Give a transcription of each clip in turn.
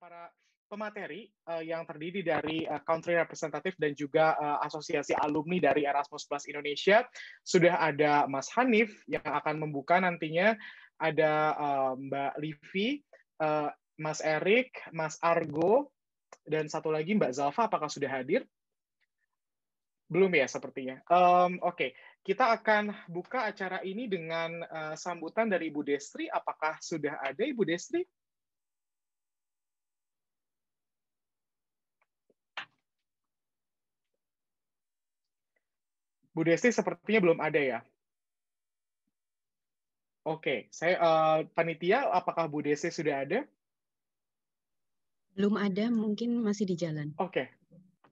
para pemateri uh, yang terdiri dari uh, country representative dan juga uh, asosiasi alumni dari Erasmus Plus Indonesia. Sudah ada Mas Hanif yang akan membuka nantinya, ada uh, Mbak Livi, uh, Mas Erik, Mas Argo, dan satu lagi Mbak Zalfa apakah sudah hadir? Belum ya sepertinya. Um, Oke, okay. kita akan buka acara ini dengan uh, sambutan dari Ibu Destri. Apakah sudah ada Ibu Destri? Bu Desti sepertinya belum ada ya. Oke, saya uh, panitia, apakah Bu Desti sudah ada? Belum ada, mungkin masih di jalan. Oke,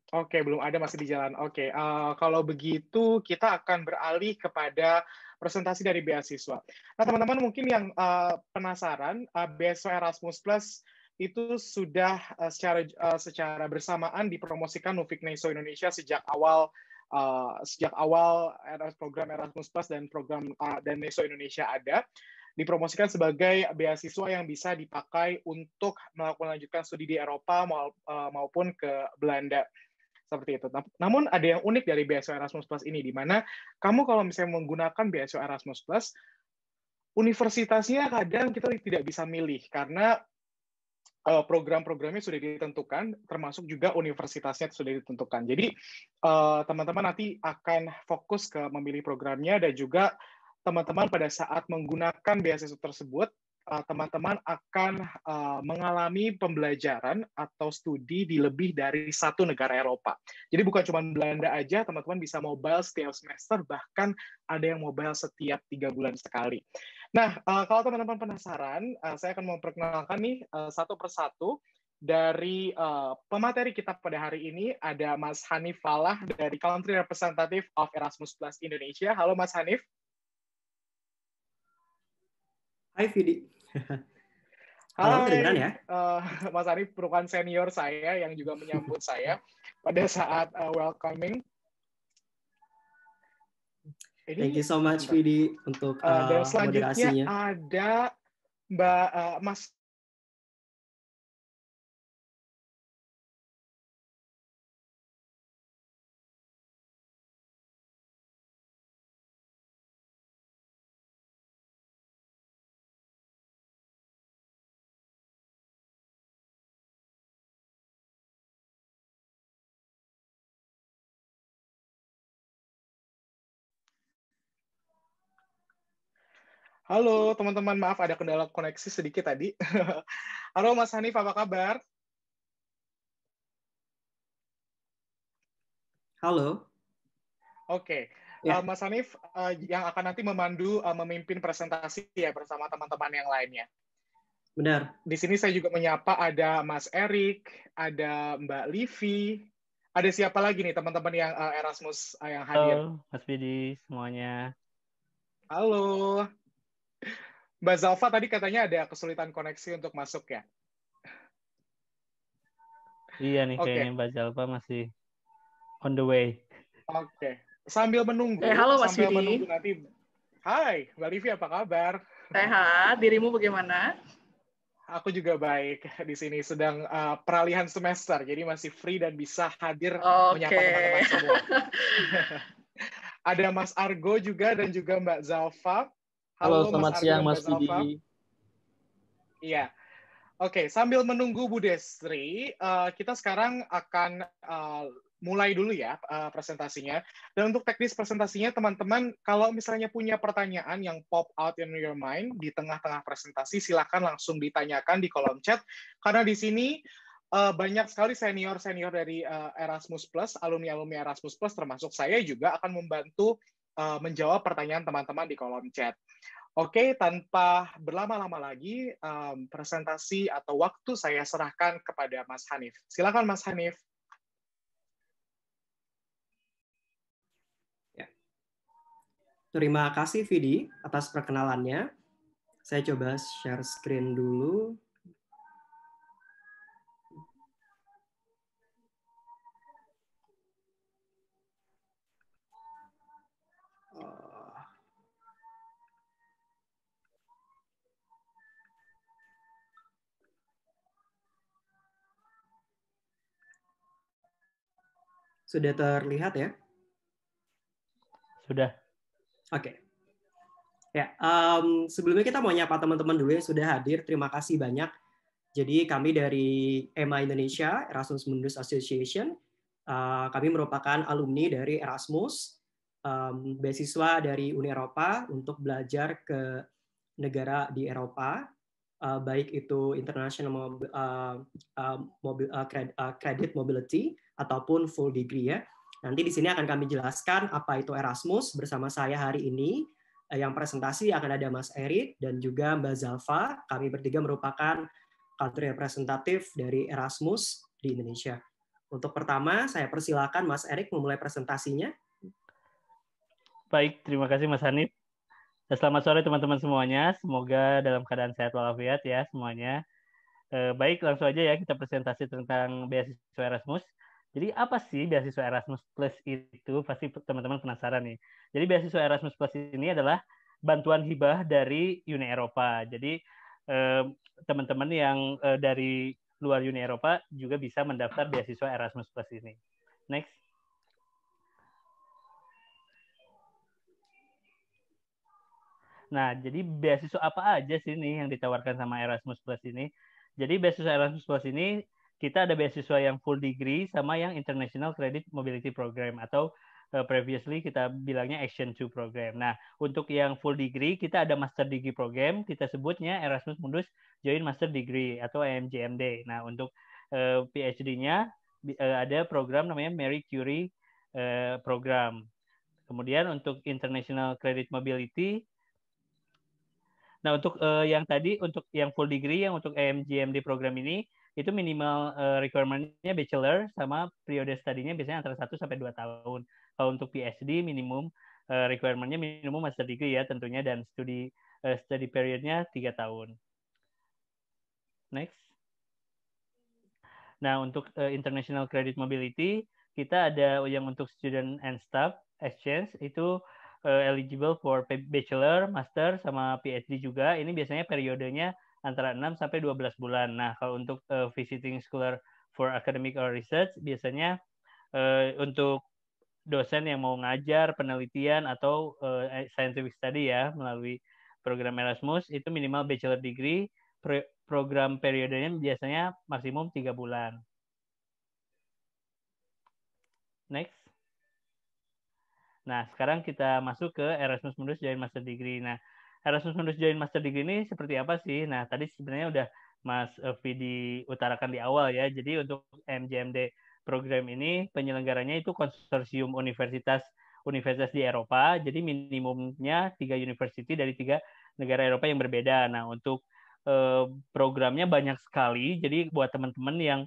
Oke, belum ada masih di jalan. Oke, uh, kalau begitu kita akan beralih kepada presentasi dari beasiswa. Nah, teman-teman mungkin yang uh, penasaran, uh, beasiswa Erasmus Plus itu sudah uh, secara uh, secara bersamaan dipromosikan Nufik Neso Indonesia sejak awal uh, sejak awal program Erasmus Plus dan program uh, dan Neso Indonesia ada dipromosikan sebagai beasiswa yang bisa dipakai untuk melakukan lanjutkan studi di Eropa eh, maupun ke Belanda seperti itu. Namun ada yang unik dari beasiswa Erasmus Plus ini di mana kamu kalau misalnya menggunakan beasiswa Erasmus Plus universitasnya kadang kita tidak bisa milih karena Eh, program-programnya sudah ditentukan, termasuk juga universitasnya sudah ditentukan. Jadi eh, teman-teman nanti akan fokus ke memilih programnya dan juga teman-teman pada saat menggunakan beasiswa tersebut eh, teman-teman akan mengalami pembelajaran atau studi di lebih dari satu negara Eropa. Jadi bukan cuma Belanda aja, teman-teman bisa mobile setiap semester, bahkan ada yang mobile setiap tiga bulan sekali. Nah, uh, kalau teman-teman penasaran, uh, saya akan memperkenalkan nih uh, satu persatu dari uh, pemateri kita pada hari ini ada Mas Hanif Falah dari Country Representative of Erasmus Plus Indonesia. Halo Mas Hanif. Hai Vidi. Halo, Halo ya. Uh, Mas Hanif merupakan senior saya yang juga menyambut saya pada saat uh, welcoming ini, Thank you so much Vidi untuk uh, dan selanjutnya moderasinya. ada Mbak uh, Mas Halo teman-teman, maaf ada kendala koneksi sedikit tadi. Halo Mas Hanif, apa kabar? Halo. Oke, okay. Ya. yeah. uh, Mas Hanif uh, yang akan nanti memandu uh, memimpin presentasi ya bersama teman-teman yang lainnya. Benar. Di sini saya juga menyapa ada Mas Erik, ada Mbak Livi, ada siapa lagi nih teman-teman yang uh, Erasmus uh, yang hadir? Halo, Mas Bidi semuanya. Halo. Mbak Zalfa tadi katanya ada kesulitan koneksi untuk masuk ya? Iya nih okay. kayaknya Mbak Zalfa masih on the way. Oke. Okay. Sambil menunggu. Eh, halo Mas sambil menunggu nanti. Hai, Mbak Livi apa kabar? Sehat, dirimu bagaimana? Aku juga baik di sini sedang uh, peralihan semester, jadi masih free dan bisa hadir okay. menyapa teman-teman semua. ada Mas Argo juga dan juga Mbak Zalfa. Halo, Halo selamat Mas siang Mas Fidi. Iya. Oke, okay, sambil menunggu Bu Destri, uh, eh, kita sekarang akan uh, mulai dulu ya uh, presentasinya. Dan untuk teknis presentasinya, teman-teman, kalau misalnya punya pertanyaan yang pop out in your mind di tengah-tengah presentasi, silakan langsung ditanyakan di kolom chat. Karena di sini uh, banyak sekali senior-senior dari uh, Erasmus Plus, alumni-alumni Erasmus Plus, termasuk saya juga akan membantu Eh, menjawab pertanyaan teman-teman di kolom chat. Oke, tanpa berlama-lama lagi, um, presentasi atau waktu saya serahkan kepada Mas Hanif. Silakan Mas Hanif. Ya. Terima kasih Vidi atas perkenalannya. Saya coba share screen dulu. Sudah terlihat ya? Sudah. Oke. Okay. Ya, um, sebelumnya kita mau nyapa teman-teman dulu yang sudah hadir. Terima kasih banyak. Jadi kami dari EMA Indonesia, Erasmus Mundus Association, uh, kami merupakan alumni dari Erasmus, um, beasiswa dari Uni Eropa untuk belajar ke negara di Eropa uh, baik itu international mob, uh, uh, uh, credit, uh, mobility ataupun full degree ya. Nanti di sini akan kami jelaskan apa itu Erasmus bersama saya hari ini. Eh, yang presentasi akan ada Mas Erik dan juga Mbak Zalfa. Kami bertiga merupakan country representatif dari Erasmus di Indonesia. Untuk pertama, saya persilakan Mas Erik memulai presentasinya. Baik, terima kasih Mas Hanif. Eh, selamat sore teman-teman semuanya. Semoga dalam keadaan sehat walafiat ya semuanya. Eh, baik, langsung aja ya kita presentasi tentang beasiswa Erasmus. Jadi apa sih beasiswa Erasmus Plus itu? Pasti teman-teman penasaran nih. Jadi beasiswa Erasmus Plus ini adalah bantuan hibah dari Uni Eropa. Jadi eh, teman-teman yang eh, dari luar Uni Eropa juga bisa mendaftar beasiswa Erasmus Plus ini. Next. Nah, jadi beasiswa apa aja sih nih yang ditawarkan sama Erasmus Plus ini? Jadi beasiswa Erasmus Plus ini kita ada beasiswa yang full degree sama yang International Credit Mobility Program atau uh, previously kita bilangnya Action 2 program. Nah, untuk yang full degree kita ada master degree program, kita sebutnya Erasmus Mundus Join Master Degree atau EMJMD. Nah, untuk uh, eh, PhD-nya uh, eh, ada program namanya Marie Curie uh, program. Kemudian untuk International Credit Mobility Nah, untuk uh, yang tadi untuk yang full degree yang untuk EMGMD program ini itu minimal uh, requirement-nya bachelor sama periode studinya biasanya antara 1 sampai 2 tahun. Kalau untuk PhD minimum uh, requirement-nya minimum master degree ya tentunya dan studi uh, study period-nya 3 tahun. Next. Nah, untuk uh, international credit mobility kita ada yang untuk student and staff exchange itu uh, eligible for bachelor, master sama PhD juga. Ini biasanya periodenya antara 6 sampai 12 bulan. Nah, kalau untuk uh, visiting scholar for academic or research biasanya uh, untuk dosen yang mau ngajar penelitian atau uh, scientific study ya melalui program Erasmus itu minimal bachelor degree program periodenya biasanya maksimum tiga bulan. Next. Nah, sekarang kita masuk ke Erasmus Mundus Join Master Degree. Nah, Erasmus Mundus Join Master Degree ini seperti apa sih? Nah, tadi sebenarnya udah Mas Vidi utarakan di awal ya. Jadi untuk MJMD program ini penyelenggaranya itu konsorsium universitas universitas di Eropa. Jadi minimumnya tiga university dari tiga negara Eropa yang berbeda. Nah, untuk eh, programnya banyak sekali. Jadi buat teman-teman yang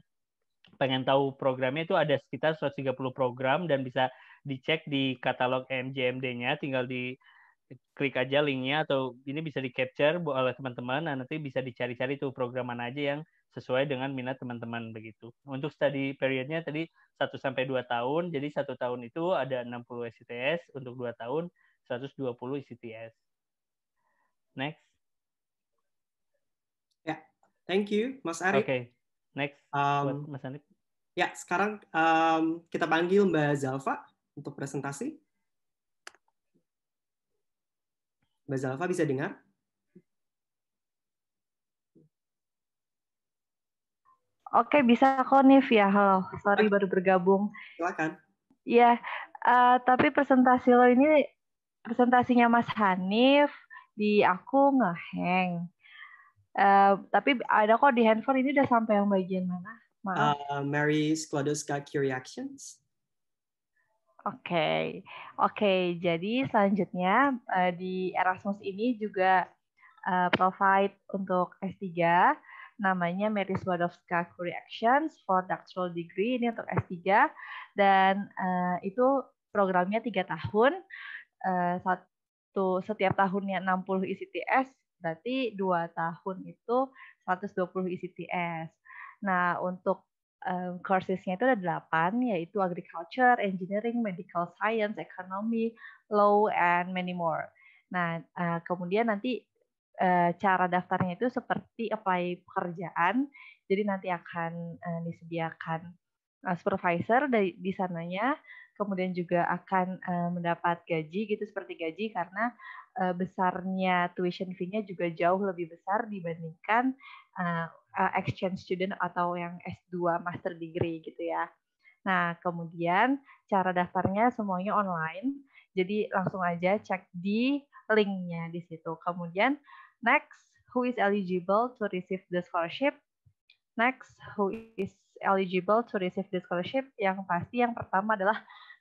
pengen tahu programnya itu ada sekitar 130 program dan bisa dicek di katalog MJMD-nya, tinggal di klik aja linknya atau ini bisa di capture oleh teman-teman nah nanti bisa dicari-cari tuh program mana aja yang sesuai dengan minat teman-teman begitu untuk study periodnya tadi 1 sampai 2 tahun jadi satu tahun itu ada 60 SITS untuk 2 tahun 120 SITS next ya yeah, thank you Mas Ari. oke okay. next um, Mas Arif ya sekarang um, kita panggil Mbak Zalfa untuk presentasi? Mbak Zalfa bisa dengar? Oke, bisa kok Nif ya. Halo, sorry baru bergabung. Silakan. Ya, uh, tapi presentasi lo ini presentasinya Mas Hanif di aku ngeheng. Uh, tapi ada kok di handphone ini udah sampai yang bagian mana? Maaf. Uh, Mary Sklodowska Key reactions. Oke, okay. oke. Okay, jadi selanjutnya eh, di Erasmus ini juga eh, provide untuk S3, namanya Mary Swadowska Career Actions for Doctoral Degree ini untuk S3 dan eh, itu programnya tiga tahun, uh, satu setiap tahunnya 60 ICTS, e berarti dua tahun itu 120 ICTS. E nah untuk um, mmm, coursesnya itu ada delapan, yaitu agriculture, engineering, medical science, economy, law, and many more. Nah, uh, kemudian nanti uh, cara daftarnya itu seperti apply pekerjaan, jadi nanti akan uh, disediakan uh, supervisor dari di sananya, kemudian juga akan uh, mendapat gaji gitu seperti gaji karena uh, besarnya tuition fee-nya juga jauh lebih besar dibandingkan uh, exchange student atau yang S2 master degree gitu ya. Nah, kemudian cara daftarnya semuanya online. Jadi langsung aja cek di linknya di situ. Kemudian next, who is eligible to receive the scholarship? Next, who is eligible to receive the scholarship? Yang pasti yang pertama adalah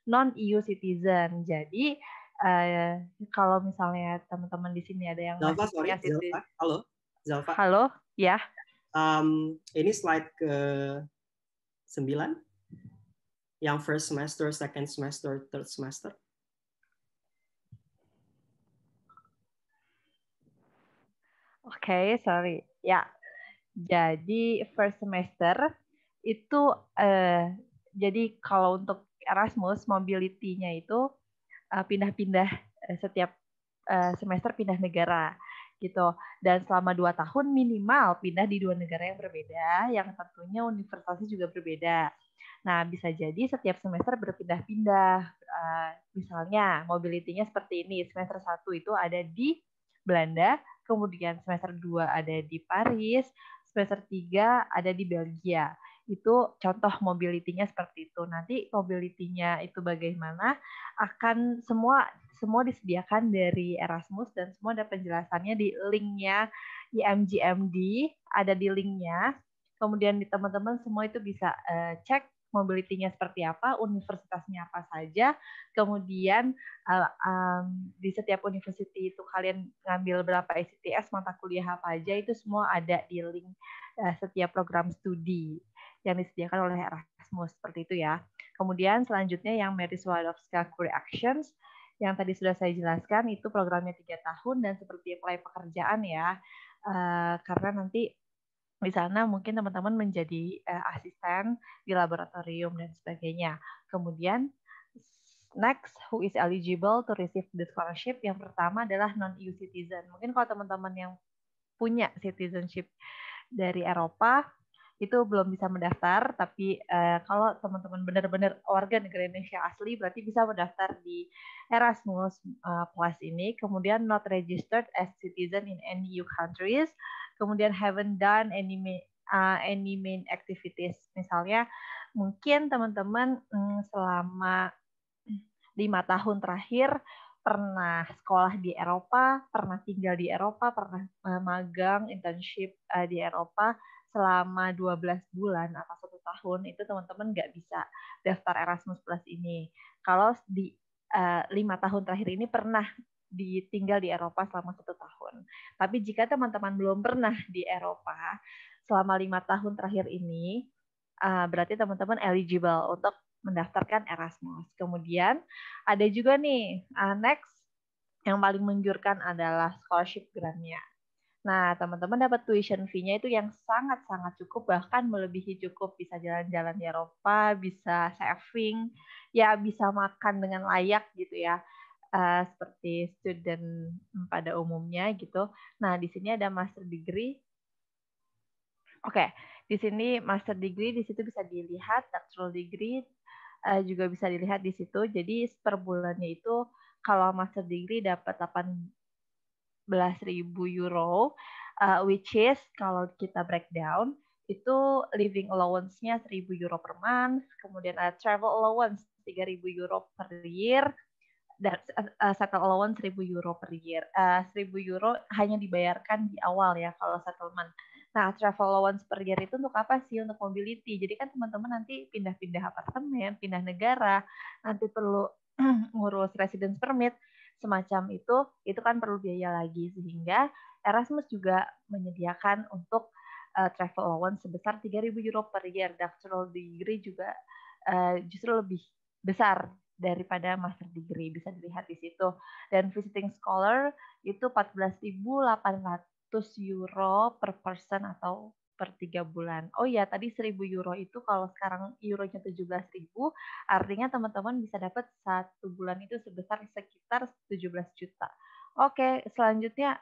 non EU citizen. Jadi uh, kalau misalnya teman-teman di sini ada yang Zalfa, sorry, Zalfa. Halo, Zalfa. Halo, ya. Um, ini slide ke sembilan yang first semester, second semester, third semester. Oke, okay, sorry. Ya, jadi first semester itu eh, jadi kalau untuk Erasmus mobility-nya itu Eh, pindah-pindah eh, setiap eh, semester pindah negara gitu dan selama dua tahun minimal pindah di dua negara yang berbeda yang tentunya universitasnya juga berbeda nah bisa jadi setiap semester berpindah-pindah misalnya mobilitinya seperti ini semester satu itu ada di Belanda kemudian semester dua ada di Paris semester tiga ada di Belgia itu contoh mobility-nya seperti itu. Nanti mobility-nya itu bagaimana akan semua semua disediakan dari Erasmus dan semua ada penjelasannya di linknya IMGMD ada di linknya. Kemudian di teman-teman semua itu bisa uh, cek mobility-nya seperti apa, universitasnya apa saja, kemudian uh, um, di setiap university itu kalian ngambil berapa ICTS, mata kuliah apa aja, itu semua ada di link eh, setiap program studi yang disediakan oleh Erasmus seperti itu ya. Kemudian selanjutnya yang Merit Swadowska Career Actions yang tadi sudah saya jelaskan itu programnya tiga tahun dan seperti mulai pekerjaan ya uh, karena nanti di sana mungkin teman-teman menjadi uh, asisten di laboratorium dan sebagainya. Kemudian next who is eligible to receive the scholarship yang pertama adalah non EU citizen. Mungkin kalau teman-teman yang punya citizenship dari Eropa itu belum bisa mendaftar, tapi uh, kalau teman-teman benar-benar warga negara Indonesia asli, berarti bisa mendaftar di Erasmus uh, eh, Plus ini, kemudian not registered as citizen in any EU countries, kemudian haven't done any main uh, eh, any main activities, misalnya mungkin teman-teman hmm, selama lima tahun terakhir pernah sekolah di Eropa, pernah tinggal di Eropa, pernah magang internship di Eropa, selama 12 bulan atau satu tahun itu teman-teman nggak bisa daftar Erasmus Plus ini. Kalau di eh, lima tahun terakhir ini pernah ditinggal di Eropa selama satu tahun. Tapi jika teman-teman belum pernah di Eropa selama lima tahun terakhir ini, uh, berarti teman-teman eligible untuk mendaftarkan Erasmus. Kemudian ada juga nih uh, next yang paling menggiurkan adalah scholarship grantnya. Nah, teman-teman dapat tuition fee-nya itu yang sangat-sangat cukup, bahkan melebihi cukup. Bisa jalan-jalan di Eropa, bisa saving, ya bisa makan dengan layak gitu ya. Uh, seperti student pada umumnya gitu. Nah, di sini ada master degree. Oke, okay. di sini master degree, di situ bisa dilihat doctoral degree, uh, juga bisa dilihat di situ. Jadi per bulannya itu kalau master degree dapat 8 11.000 euro, uh, which is kalau kita breakdown itu living allowance-nya 1.000 euro per month, kemudian ada travel allowance 3.000 euro per year, dan uh, settle allowance 1.000 euro per year. Uh, eh, 1.000 euro hanya dibayarkan di awal ya kalau settlement. Nah, travel allowance per year itu untuk apa sih? Untuk mobility. Jadi kan teman-teman nanti pindah-pindah apartemen, pindah negara, nanti perlu ngurus residence permit semacam itu, itu kan perlu biaya lagi. Sehingga Erasmus juga menyediakan untuk uh, travel allowance sebesar 3.000 euro per year. Doctoral degree juga uh, justru lebih besar daripada master degree bisa dilihat di situ dan visiting scholar itu 14.800 euro per person atau per tiga bulan. Oh iya, tadi 1000 euro itu kalau sekarang euronya 17.000, artinya teman-teman bisa dapat satu bulan itu sebesar sekitar 17 juta. Oke, selanjutnya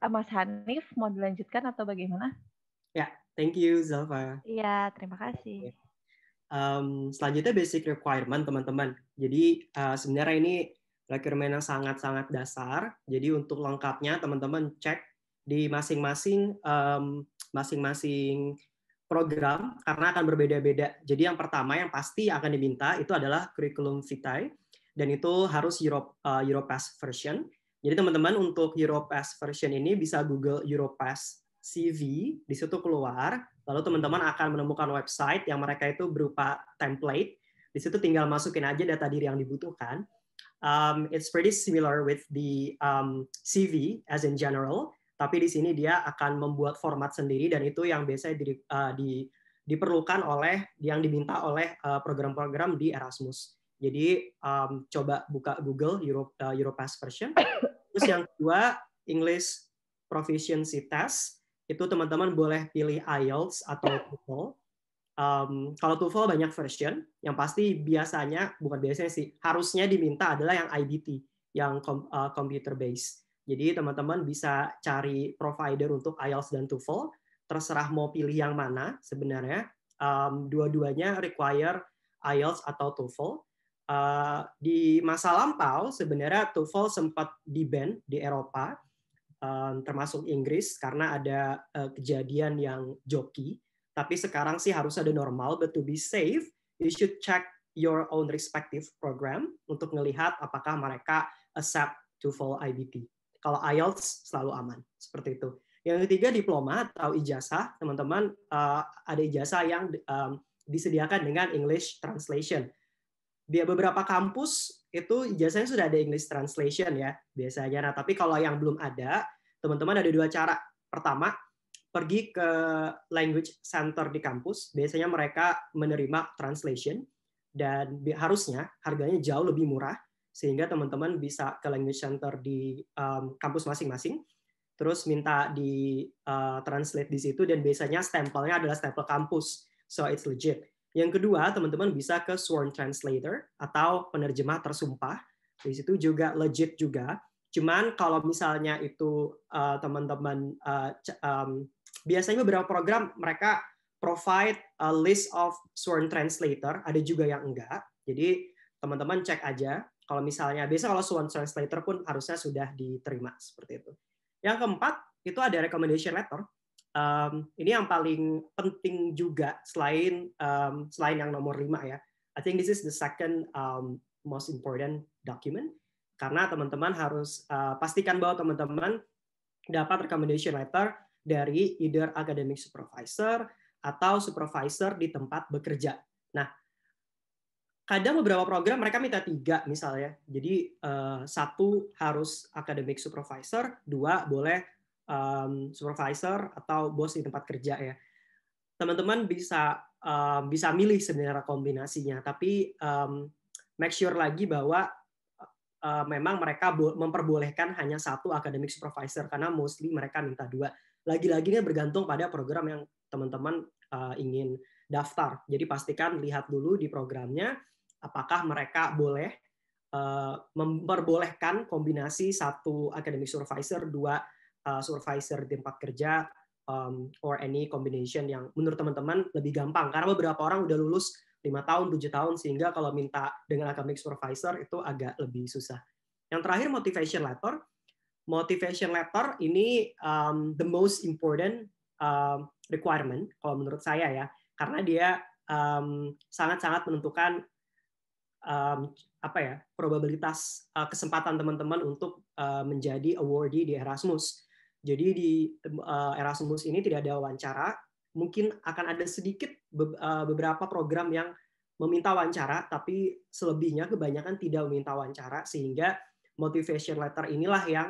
eh, Mas Hanif mau dilanjutkan atau bagaimana? Ya, yeah, thank you Zalfa. Iya, terima kasih. Um, selanjutnya basic requirement teman-teman. Jadi uh, sebenarnya ini requirement yang sangat-sangat dasar. Jadi untuk lengkapnya teman-teman cek di masing-masing masing-masing um, program karena akan berbeda-beda. Jadi yang pertama yang pasti akan diminta itu adalah curriculum vitae dan itu harus Europe uh, eh, Europass version. Jadi teman-teman untuk Europass version ini bisa Google Europass CV, di situ keluar. Lalu teman-teman akan menemukan website yang mereka itu berupa template. Di situ tinggal masukin aja data diri yang dibutuhkan. Um, it's pretty similar with the um, CV as in general tapi di sini dia akan membuat format sendiri dan itu yang biasanya di, uh, eh, di, diperlukan oleh yang diminta oleh program eh, program-program di Erasmus. Jadi um, coba buka Google Europe uh, Europass version. Terus yang kedua English Proficiency Test itu teman-teman boleh pilih IELTS atau TOEFL. Um, kalau TOEFL banyak version, yang pasti biasanya bukan biasanya sih harusnya diminta adalah yang IBT, yang computer based jadi teman-teman bisa cari provider untuk IELTS dan TOEFL, terserah mau pilih yang mana sebenarnya. Um, dua-duanya require IELTS atau TOEFL. Uh, di masa lampau sebenarnya TOEFL sempat di-ban di Eropa, um, termasuk Inggris karena ada uh, kejadian yang joki. Tapi sekarang sih harus ada normal, but to be safe, you should check your own respective program untuk melihat apakah mereka accept TOEFL IBT. Kalau IELTS selalu aman, seperti itu. Yang ketiga diploma atau ijazah, teman-teman uh, ada ijazah yang um, disediakan dengan English translation. Di beberapa kampus itu ijazahnya sudah ada English translation ya biasanya. Nah, tapi kalau yang belum ada, teman-teman ada dua cara. Pertama, pergi ke language center di kampus, biasanya mereka menerima translation dan harusnya harganya jauh lebih murah sehingga teman-teman bisa ke language center di um, kampus masing-masing terus minta di uh, translate di situ dan biasanya stempelnya adalah stempel kampus so it's legit yang kedua teman-teman bisa ke sworn translator atau penerjemah tersumpah di situ juga legit juga cuman kalau misalnya itu uh, teman-teman uh, um, biasanya beberapa program mereka provide a list of sworn translator ada juga yang enggak jadi teman-teman cek aja kalau misalnya, biasa kalau Swan Translator pun harusnya sudah diterima seperti itu. Yang keempat, itu ada recommendation letter. Um, ini yang paling penting juga selain um, selain yang nomor lima ya. I think this is the second um, most important document karena teman-teman harus uh, pastikan bahwa teman-teman dapat recommendation letter dari either academic supervisor atau supervisor di tempat bekerja. Nah, kadang beberapa program mereka minta tiga misalnya. Jadi uh, satu harus academic supervisor, dua boleh um, supervisor atau bos di tempat kerja ya. Teman-teman bisa um, bisa milih sebenarnya kombinasinya, tapi um, make sure lagi bahwa uh, memang mereka memperbolehkan hanya satu academic supervisor karena mostly mereka minta dua. Lagi-lagi ini bergantung pada program yang teman-teman uh, ingin daftar. Jadi pastikan lihat dulu di programnya apakah mereka boleh eh, memperbolehkan kombinasi satu academic supervisor, dua eh, supervisor di tempat kerja, um, or any combination yang menurut teman-teman lebih gampang karena beberapa orang udah lulus lima tahun tujuh tahun sehingga kalau minta dengan academic supervisor itu agak lebih susah. Yang terakhir motivation letter. Motivation letter ini um, the most important um, requirement kalau menurut saya ya karena dia sangat-sangat um, sangat -sangat menentukan um, apa ya probabilitas uh, kesempatan teman-teman untuk uh, menjadi awardee di Erasmus. Jadi di uh, Erasmus ini tidak ada wawancara, mungkin akan ada sedikit be uh, beberapa program yang meminta wawancara, tapi selebihnya kebanyakan tidak meminta wawancara sehingga motivation letter inilah yang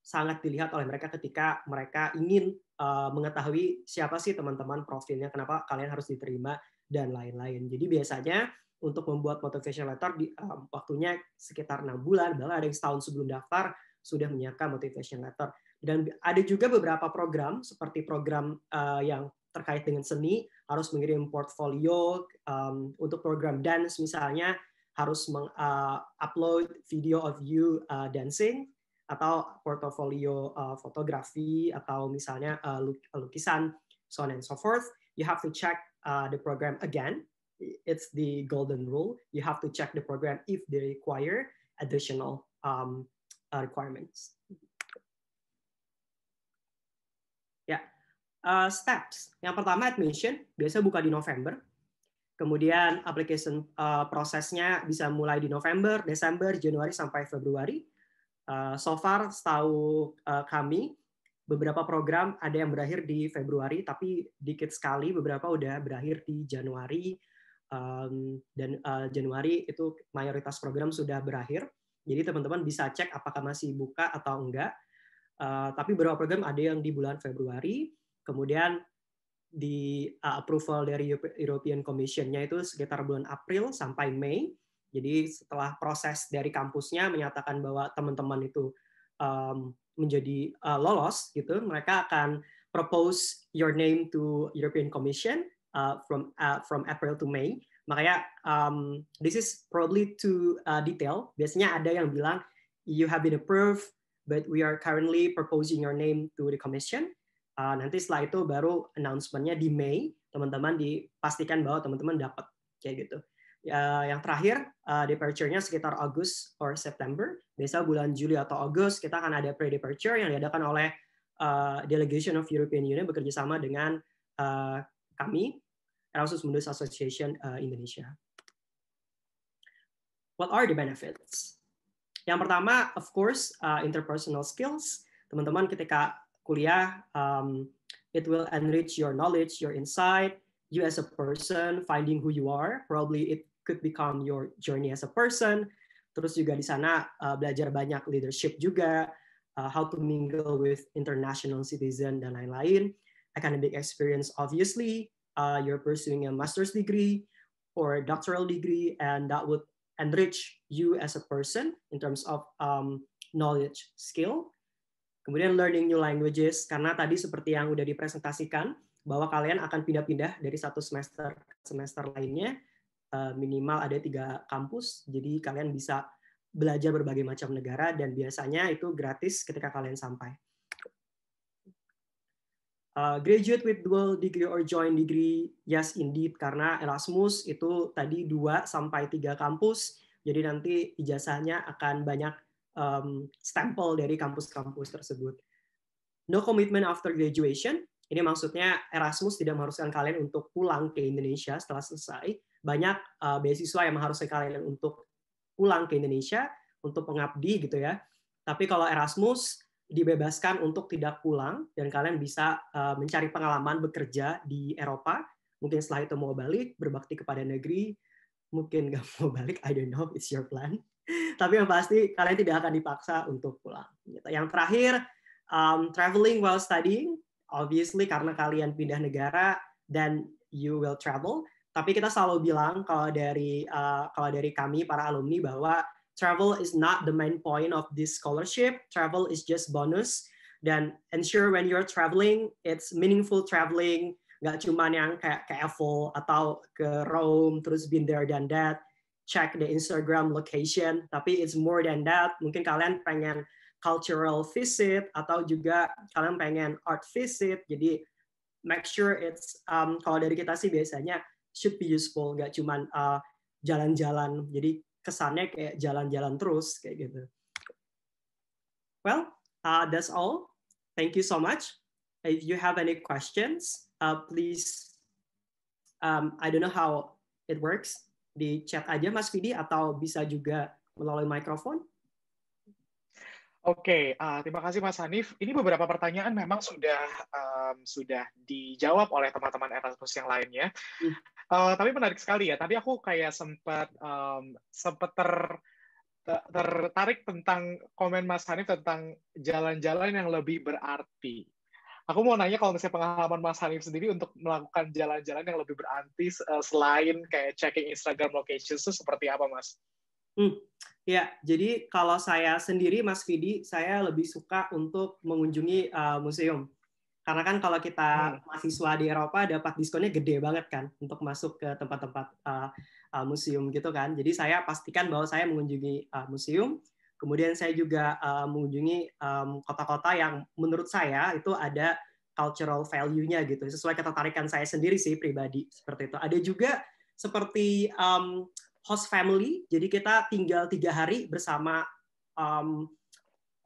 sangat dilihat oleh mereka ketika mereka ingin uh, mengetahui siapa sih teman-teman profilnya, kenapa kalian harus diterima dan lain-lain. Jadi biasanya untuk membuat motivation letter di, um, waktunya sekitar enam bulan, bahkan ada yang setahun sebelum daftar sudah menyiapkan motivation letter. Dan ada juga beberapa program seperti program uh, yang terkait dengan seni harus mengirim portfolio um, untuk program dance misalnya harus mengupload uh, video of you uh, dancing atau portfolio uh, fotografi atau misalnya uh, lukisan so on and so forth you have to check uh, the program again it's the golden rule. You have to check the program if they require additional um, uh, requirements. Ya, yeah. uh, steps. Yang pertama admission, biasa buka di November. Kemudian application uh, prosesnya bisa mulai di November, Desember, Januari sampai Februari. Uh, so far, setahu uh, kami beberapa program ada yang berakhir di Februari, tapi dikit sekali beberapa udah berakhir di Januari, um, dan uh, Januari itu mayoritas program sudah berakhir. Jadi teman-teman bisa cek apakah masih buka atau enggak. Uh, tapi beberapa program ada yang di bulan Februari, kemudian di uh, approval dari European Commission-nya itu sekitar bulan April sampai Mei. Jadi setelah proses dari kampusnya menyatakan bahwa teman-teman itu um, menjadi uh, lolos gitu, mereka akan propose your name to European Commission Uh, from uh, from April to May. Makanya um, this is probably too uh, detail. Biasanya ada yang bilang you have been approved, but we are currently proposing your name to the commission. Uh, nanti setelah itu baru announcementnya di Mei. Teman-teman dipastikan bahwa teman-teman dapat kayak gitu. Uh, yang terakhir uh, departure-nya sekitar August or September. Biasa bulan Juli atau August kita akan ada pre-departure yang diadakan oleh uh, Delegation of European Union bekerjasama dengan uh, kami Erasmus Mundus Association uh, Indonesia. What are the benefits? Yang pertama, of course, uh, interpersonal skills. Teman-teman ketika kuliah, um, it will enrich your knowledge, your insight, you as a person, finding who you are. Probably it could become your journey as a person. Terus juga di sana uh, belajar banyak leadership juga, uh, how to mingle with international citizen dan lain-lain. Academic experience, obviously uh, you're pursuing a master's degree or a doctoral degree, and that would enrich you as a person in terms of um, knowledge, skill. Kemudian learning new languages, karena tadi seperti yang udah dipresentasikan, bahwa kalian akan pindah-pindah dari satu semester ke semester lainnya, uh, minimal ada tiga kampus, jadi kalian bisa belajar berbagai macam negara, dan biasanya itu gratis ketika kalian sampai. Uh, graduate with dual degree or joint degree, yes indeed, karena Erasmus itu tadi dua sampai tiga kampus, jadi nanti ijazahnya akan banyak um, stempel dari kampus-kampus tersebut. No commitment after graduation, ini maksudnya Erasmus tidak mengharuskan kalian untuk pulang ke Indonesia setelah selesai. Banyak uh, beasiswa yang mengharuskan kalian untuk pulang ke Indonesia untuk pengabdi gitu ya. Tapi kalau Erasmus dibebaskan untuk tidak pulang dan kalian bisa eh, mencari pengalaman bekerja di Eropa. Mungkin setelah itu mau balik, berbakti kepada negeri, mungkin nggak mau balik, I don't know, it's your plan. Tapi yang pasti kalian tidak akan dipaksa untuk pulang. Gitu. Yang terakhir, um, traveling while studying, obviously karena kalian pindah negara dan you will travel. Tapi kita selalu bilang kalau dari uh, kalau dari kami para alumni bahwa Travel is not the main point of this scholarship. Travel is just bonus. Then ensure when you're traveling, it's meaningful traveling. Gak cuma yang kayak ke Eiffel atau ke Rome, terus been there dan that. Check the Instagram location. Tapi it's more than that. Mungkin kalian pengen cultural visit atau juga kalian pengen art visit. Jadi make sure it's um, kalau dari kita sih biasanya should be useful nggak cuma uh, jalan-jalan jadi kesannya kayak jalan-jalan terus kayak gitu. Well, uh, that's all. Thank you so much. If you have any questions, uh, please. Um, I don't know how it works. Di chat aja Mas Fidi atau bisa juga melalui mikrofon. Oke, okay, uh, terima kasih Mas Hanif. Ini beberapa pertanyaan memang sudah um, sudah dijawab oleh teman-teman Erasmus yang lainnya. Hmm. Uh, tapi menarik sekali ya. Tadi aku kayak sempat um, sempat ter tertarik tentang komen Mas Hanif tentang jalan-jalan yang lebih berarti. Aku mau nanya kalau misalnya pengalaman Mas Hanif sendiri untuk melakukan jalan-jalan yang lebih berarti uh, selain kayak checking Instagram locations itu seperti apa, Mas? Hmm. Ya, jadi kalau saya sendiri, Mas Vidi, saya lebih suka untuk mengunjungi uh, museum. Karena kan kalau kita hmm. mahasiswa di Eropa dapat diskonnya gede banget kan untuk masuk ke tempat-tempat uh, uh, museum gitu kan. Jadi saya pastikan bahwa saya mengunjungi uh, museum. Kemudian saya juga uh, mengunjungi kota kota-kota yang menurut saya itu ada cultural value-nya gitu sesuai ketertarikan saya sendiri sih pribadi seperti itu ada juga seperti um, host family jadi kita tinggal tiga hari bersama um,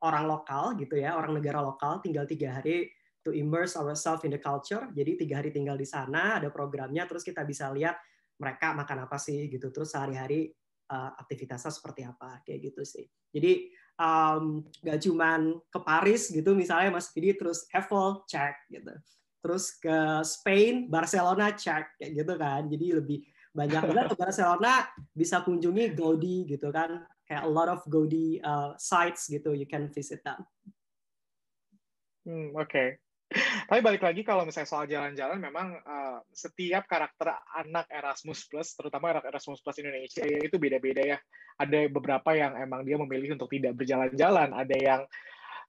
orang lokal gitu ya orang negara lokal tinggal tiga hari to immerse ourselves in the culture. Jadi tiga hari tinggal di sana, ada programnya, terus kita bisa lihat mereka makan apa sih gitu, terus sehari-hari uh, aktivitasnya seperti apa kayak gitu sih. Jadi um, gak cuman ke Paris gitu misalnya Mas Fidi, terus Eiffel check gitu, terus ke Spain, Barcelona check kayak gitu kan. Jadi lebih banyak juga ke Barcelona bisa kunjungi Gaudi gitu kan, kayak a lot of Gaudi uh, sites gitu, you can visit them. Hmm, Oke, tapi balik lagi kalau misalnya soal jalan-jalan, memang uh, setiap karakter anak Erasmus Plus, terutama anak Erasmus Plus Indonesia ya, itu beda-beda ya. Ada beberapa yang emang dia memilih untuk tidak berjalan-jalan, ada yang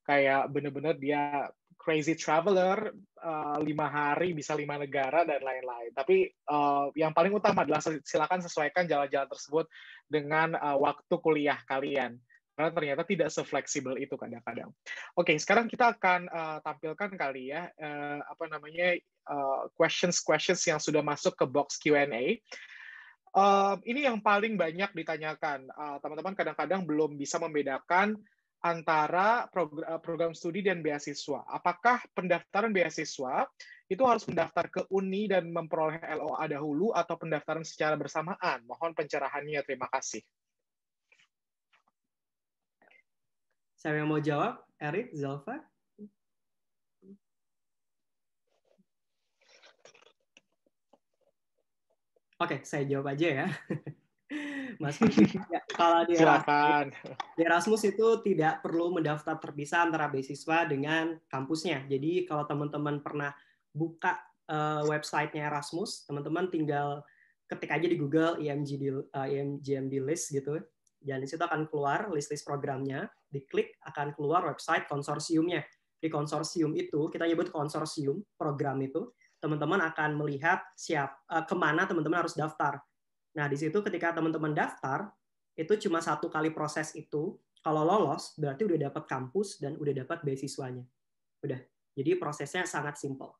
kayak bener-bener dia crazy traveler uh, lima hari bisa lima negara dan lain-lain. Tapi uh, yang paling utama adalah silakan sesuaikan jalan-jalan tersebut dengan uh, waktu kuliah kalian karena ternyata tidak sefleksibel itu kadang-kadang. Oke, okay, sekarang kita akan uh, tampilkan kali ya uh, apa namanya questions eh, questions questions yang sudah masuk ke box Q&A. Uh, ini yang paling banyak ditanyakan uh, teman-teman kadang-kadang belum bisa membedakan antara program, program studi dan beasiswa. Apakah pendaftaran beasiswa itu harus mendaftar ke UNI dan memperoleh LOA dahulu atau pendaftaran secara bersamaan? Mohon pencerahannya, terima kasih. Siapa yang mau jawab? Erik, Zalfa? Oke, okay, saya jawab aja ya. Mas ya, kalau di Erasmus, di Erasmus itu tidak perlu mendaftar terpisah antara beasiswa dengan kampusnya. Jadi kalau teman-teman pernah buka uh, website-nya Erasmus, teman-teman tinggal ketik aja di Google IMG uh, IMGMD list gitu dan di situ akan keluar list-list programnya, diklik akan keluar website konsorsiumnya. Di konsorsium itu kita nyebut konsorsium program itu, teman-teman akan melihat siap eh, kemana teman-teman harus daftar. Nah di situ ketika teman-teman daftar itu cuma satu kali proses itu. Kalau lolos berarti udah dapat kampus dan udah dapat beasiswanya. Udah. Jadi prosesnya sangat simple.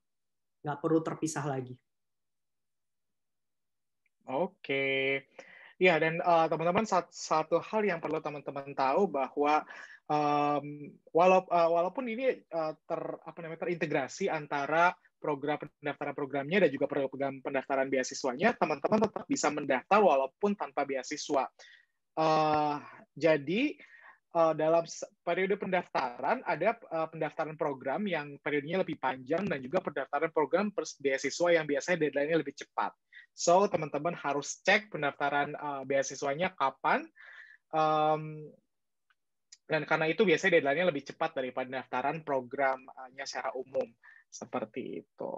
Nggak perlu terpisah lagi. Oke. Okay. Ya, dan eh, teman-teman uh, satu hal yang perlu teman-teman tahu bahwa um, mmm, walau, uh, eh, walaupun ini uh, ter apa namanya terintegrasi antara program pendaftaran programnya dan juga program pendaftaran beasiswanya, teman-teman tetap bisa mendaftar walaupun tanpa beasiswa. Uh, jadi uh, dalam periode pendaftaran ada uh, pendaftaran program yang periodenya lebih panjang dan juga pendaftaran program beasiswa yang biasanya deadline-nya lebih cepat. So teman-teman harus cek pendaftaran uh, beasiswanya kapan. Um, dan karena itu biasanya deadline-nya lebih cepat daripada pendaftaran programnya secara umum seperti itu.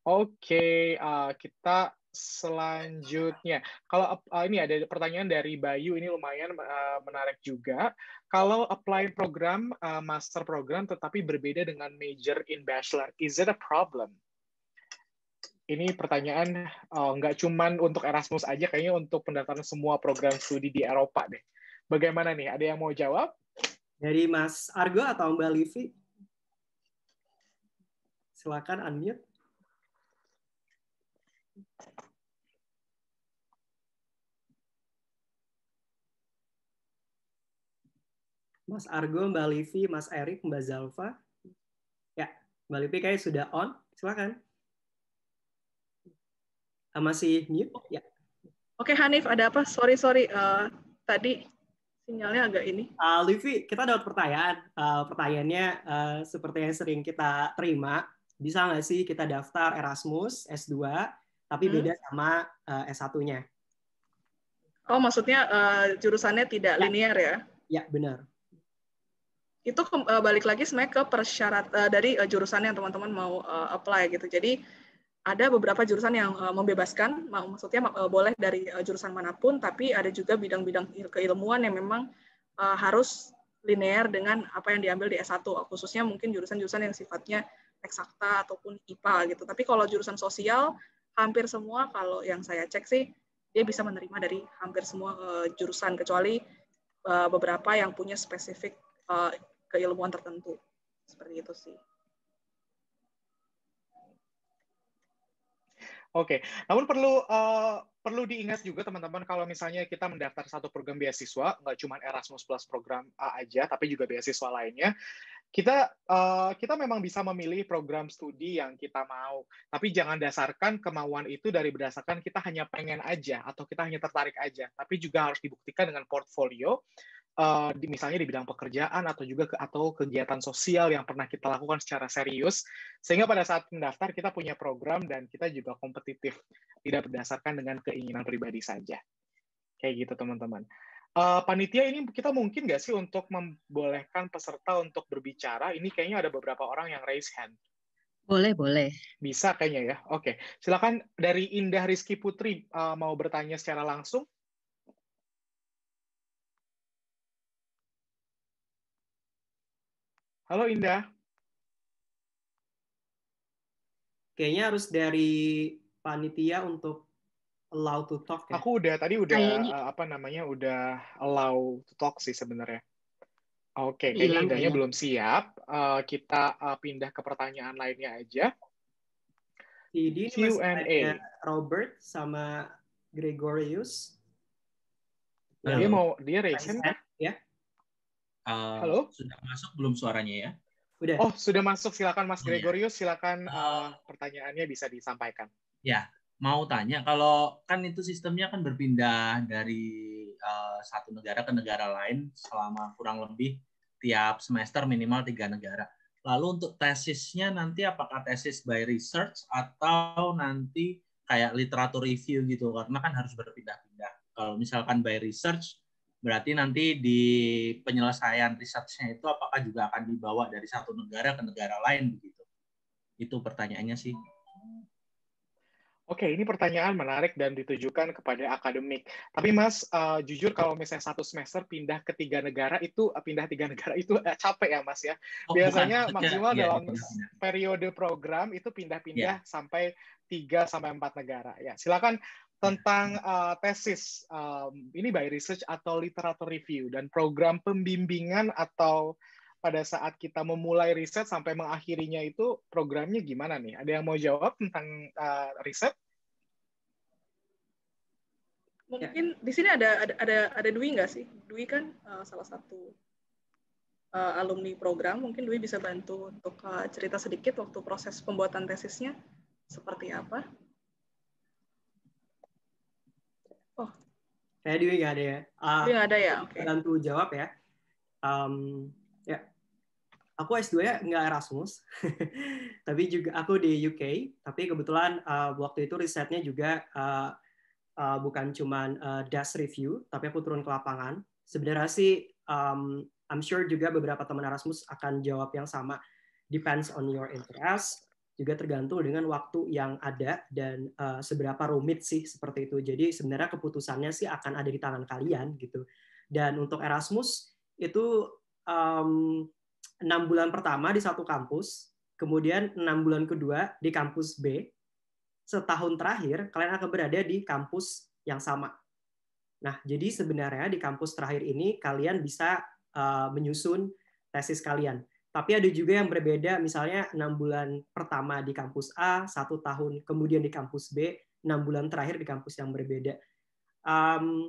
Oke, uh, kita selanjutnya. Kalau uh, ini ada pertanyaan dari Bayu, ini lumayan uh, menarik juga. Kalau apply program uh, master program tetapi berbeda dengan major in bachelor, is it a problem? Ini pertanyaan uh, nggak cuman untuk Erasmus aja, kayaknya untuk pendaftaran semua program studi di Eropa deh. Bagaimana nih? Ada yang mau jawab? Dari Mas Argo atau Mbak Livi? Silakan unmute. Mas Argo, Mbak Livi, Mas Erik, Mbak Zalfa. Ya, Mbak Livi kayaknya sudah on. Silakan. Ah, masih mute? Ya. Oke, Hanif, ada apa? Sorry, sorry. Uh, tadi sinyalnya agak ini. Uh, Livi, kita dapat pertanyaan. Uh, pertanyaannya uh, seperti yang sering kita terima. Bisa nggak sih kita daftar Erasmus S2 tapi hmm. beda sama uh, eh, S1-nya. Oh, maksudnya uh, jurusannya tidak ya. linear ya? Ya, benar. Itu uh, balik lagi sebenarnya ke persyarat uh, dari uh, jurusan yang teman-teman mau uh, apply gitu. Jadi ada beberapa jurusan yang uh, membebaskan, maksudnya uh, boleh dari uh, jurusan manapun, tapi ada juga bidang-bidang keilmuan yang memang uh, harus linear dengan apa yang diambil di S1, khususnya mungkin jurusan-jurusan yang sifatnya eksakta ataupun IPA gitu. Tapi kalau jurusan sosial hampir semua kalau yang saya cek sih dia bisa menerima dari hampir semua uh, jurusan kecuali uh, beberapa yang punya spesifik uh, keilmuan tertentu seperti itu sih. Oke, okay. namun perlu uh, perlu diingat juga teman-teman kalau misalnya kita mendaftar satu program beasiswa, nggak cuma Erasmus Plus program A aja, tapi juga beasiswa lainnya kita uh, kita memang bisa memilih program studi yang kita mau, tapi jangan dasarkan kemauan itu dari berdasarkan kita hanya pengen aja atau kita hanya tertarik aja, tapi juga harus dibuktikan dengan portfolio, uh, di, misalnya di bidang pekerjaan atau juga ke, atau kegiatan sosial yang pernah kita lakukan secara serius, sehingga pada saat mendaftar kita punya program dan kita juga kompetitif, tidak berdasarkan dengan keinginan pribadi saja. Kayak gitu teman-teman. Uh, panitia ini kita mungkin nggak sih untuk membolehkan peserta untuk berbicara? Ini kayaknya ada beberapa orang yang raise hand. Boleh, boleh. Bisa kayaknya ya. Oke, silakan dari Indah Rizky Putri uh, mau bertanya secara langsung. Halo Indah. Kayaknya harus dari panitia untuk allow to talk ya? Aku udah tadi udah Kayaknya. Uh, apa namanya udah allow to talk sih sebenarnya. Oke, okay, iya. kayaknya Indahnya belum siap. Uh, kita uh, pindah ke pertanyaan lainnya aja. Jadi Q&A. Robert sama Gregorius. Nah, dia mau dia reaction kan? Ya. Uh, Halo. Sudah masuk belum suaranya ya? Udah. Oh, sudah masuk. Silakan Mas oh, iya. Gregorius, silakan uh, pertanyaannya bisa disampaikan. Ya, mau tanya kalau kan itu sistemnya kan berpindah dari uh, satu negara ke negara lain selama kurang lebih tiap semester minimal tiga negara. Lalu untuk tesisnya nanti apakah tesis by research atau nanti kayak literatur review gitu karena kan harus berpindah-pindah. Kalau misalkan by research berarti nanti di penyelesaian researchnya itu apakah juga akan dibawa dari satu negara ke negara lain begitu? Itu pertanyaannya sih. Oke, ini pertanyaan menarik dan ditujukan kepada akademik. Tapi Mas, uh, jujur kalau misalnya satu semester pindah ke tiga negara itu eh, pindah tiga negara itu uh, capek ya Mas ya. Oh, Biasanya bukan. Iya. maksimal yeah, dalam yeah. Iya, periode program itu pindah-pindah yeah. sampai tiga sampai empat negara. Ya, silakan iya. tentang uh, tesis um, ini by research atau literatur review dan program pembimbingan atau pada saat kita memulai riset sampai mengakhirinya itu programnya gimana nih? Ada yang mau jawab tentang uh, riset? Mungkin di sini ada ada ada, ada Dwi nggak sih? Dwi kan uh, salah satu uh, alumni program. Mungkin Dwi bisa bantu untuk uh, cerita sedikit waktu proses pembuatan tesisnya seperti apa? Oh, kayak Dwi nggak ada ya? Uh, Dwi nggak ada ya. Okay. Bantu jawab ya. Um, aku S2 nggak Erasmus, tapi juga aku di UK. Tapi kebetulan uh, waktu itu risetnya juga uh, uh, bukan cuma uh, desk review, tapi aku turun ke lapangan. Sebenarnya sih, um, I'm sure juga beberapa teman Erasmus akan jawab yang sama. Depends on your interest, juga tergantung dengan waktu yang ada dan uh, seberapa rumit sih seperti itu. Jadi sebenarnya keputusannya sih akan ada di tangan kalian gitu. Dan untuk Erasmus itu um, enam bulan pertama di satu kampus, kemudian enam bulan kedua di kampus B, setahun terakhir kalian akan berada di kampus yang sama. Nah, jadi sebenarnya di kampus terakhir ini kalian bisa uh, menyusun tesis kalian. Tapi ada juga yang berbeda, misalnya enam bulan pertama di kampus A, satu tahun kemudian di kampus B, enam bulan terakhir di kampus yang berbeda. Um,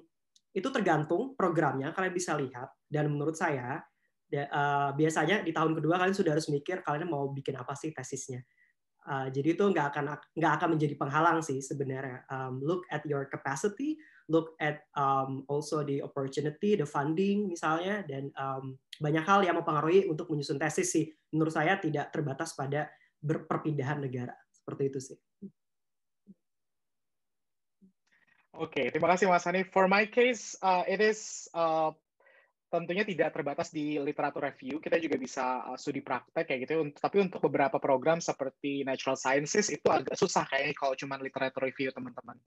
itu tergantung programnya, kalian bisa lihat. Dan menurut saya, Eh, biasanya di tahun kedua kalian sudah harus mikir kalian mau bikin apa sih tesisnya. Eh, jadi itu nggak akan nggak akan menjadi penghalang sih sebenarnya. Um, look at your capacity, look at um, also the opportunity, the funding misalnya, dan um, banyak hal yang mempengaruhi untuk menyusun tesis sih. Menurut saya tidak terbatas pada berperpindahan negara seperti itu sih. Oke, okay, terima kasih Mas Hani For my case, uh, it is uh, tentunya tidak terbatas di literatur review, kita juga bisa uh, studi praktek kayak gitu. Ya, tapi untuk beberapa program seperti natural sciences itu agak susah kayaknya kalau cuma literatur review teman-teman.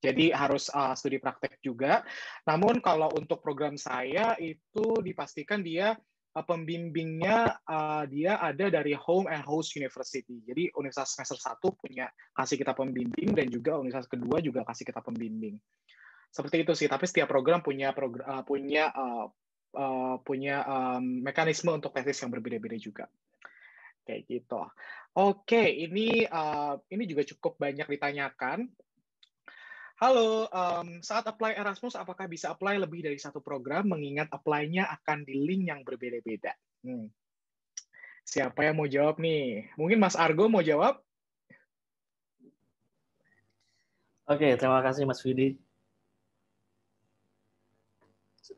Jadi harus uh, studi praktek juga. Namun kalau untuk program saya itu dipastikan dia uh, pembimbingnya uh, dia ada dari home and host university. Jadi universitas semester 1 punya kasih kita pembimbing dan juga universitas kedua juga kasih kita pembimbing seperti itu sih tapi setiap program punya program uh, punya uh, Eh, punya um, mekanisme untuk tesis yang berbeda-beda juga kayak gitu. Oke, ini uh, ini juga cukup banyak ditanyakan. Halo, um, saat apply Erasmus, apakah bisa apply lebih dari satu program mengingat apply-nya akan di link yang berbeda-beda? Hmm. Siapa yang mau jawab nih? Mungkin Mas Argo mau jawab? Oke, terima kasih Mas Widi.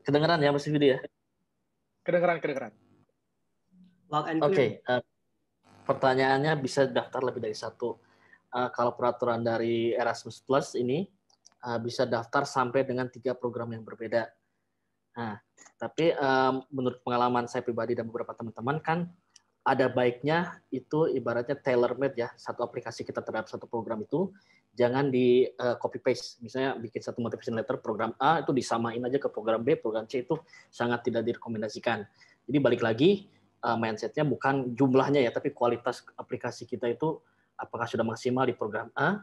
Kedengeran ya Mas video ya? Kedengeran, kedengeran. Oke, okay. uh, eh, pertanyaannya bisa daftar lebih dari satu. Uh, kalau peraturan dari Erasmus Plus ini uh, bisa daftar sampai dengan tiga program yang berbeda. Nah, tapi um, menurut pengalaman saya pribadi dan beberapa teman-teman kan ada baiknya itu ibaratnya tailor made ya satu aplikasi kita terhadap satu program itu jangan di uh, copy paste. Misalnya bikin satu motivation letter program A itu disamain aja ke program B, program C itu sangat tidak direkomendasikan. Jadi balik lagi uh, mindsetnya bukan jumlahnya ya, tapi kualitas aplikasi kita itu apakah sudah maksimal di program A.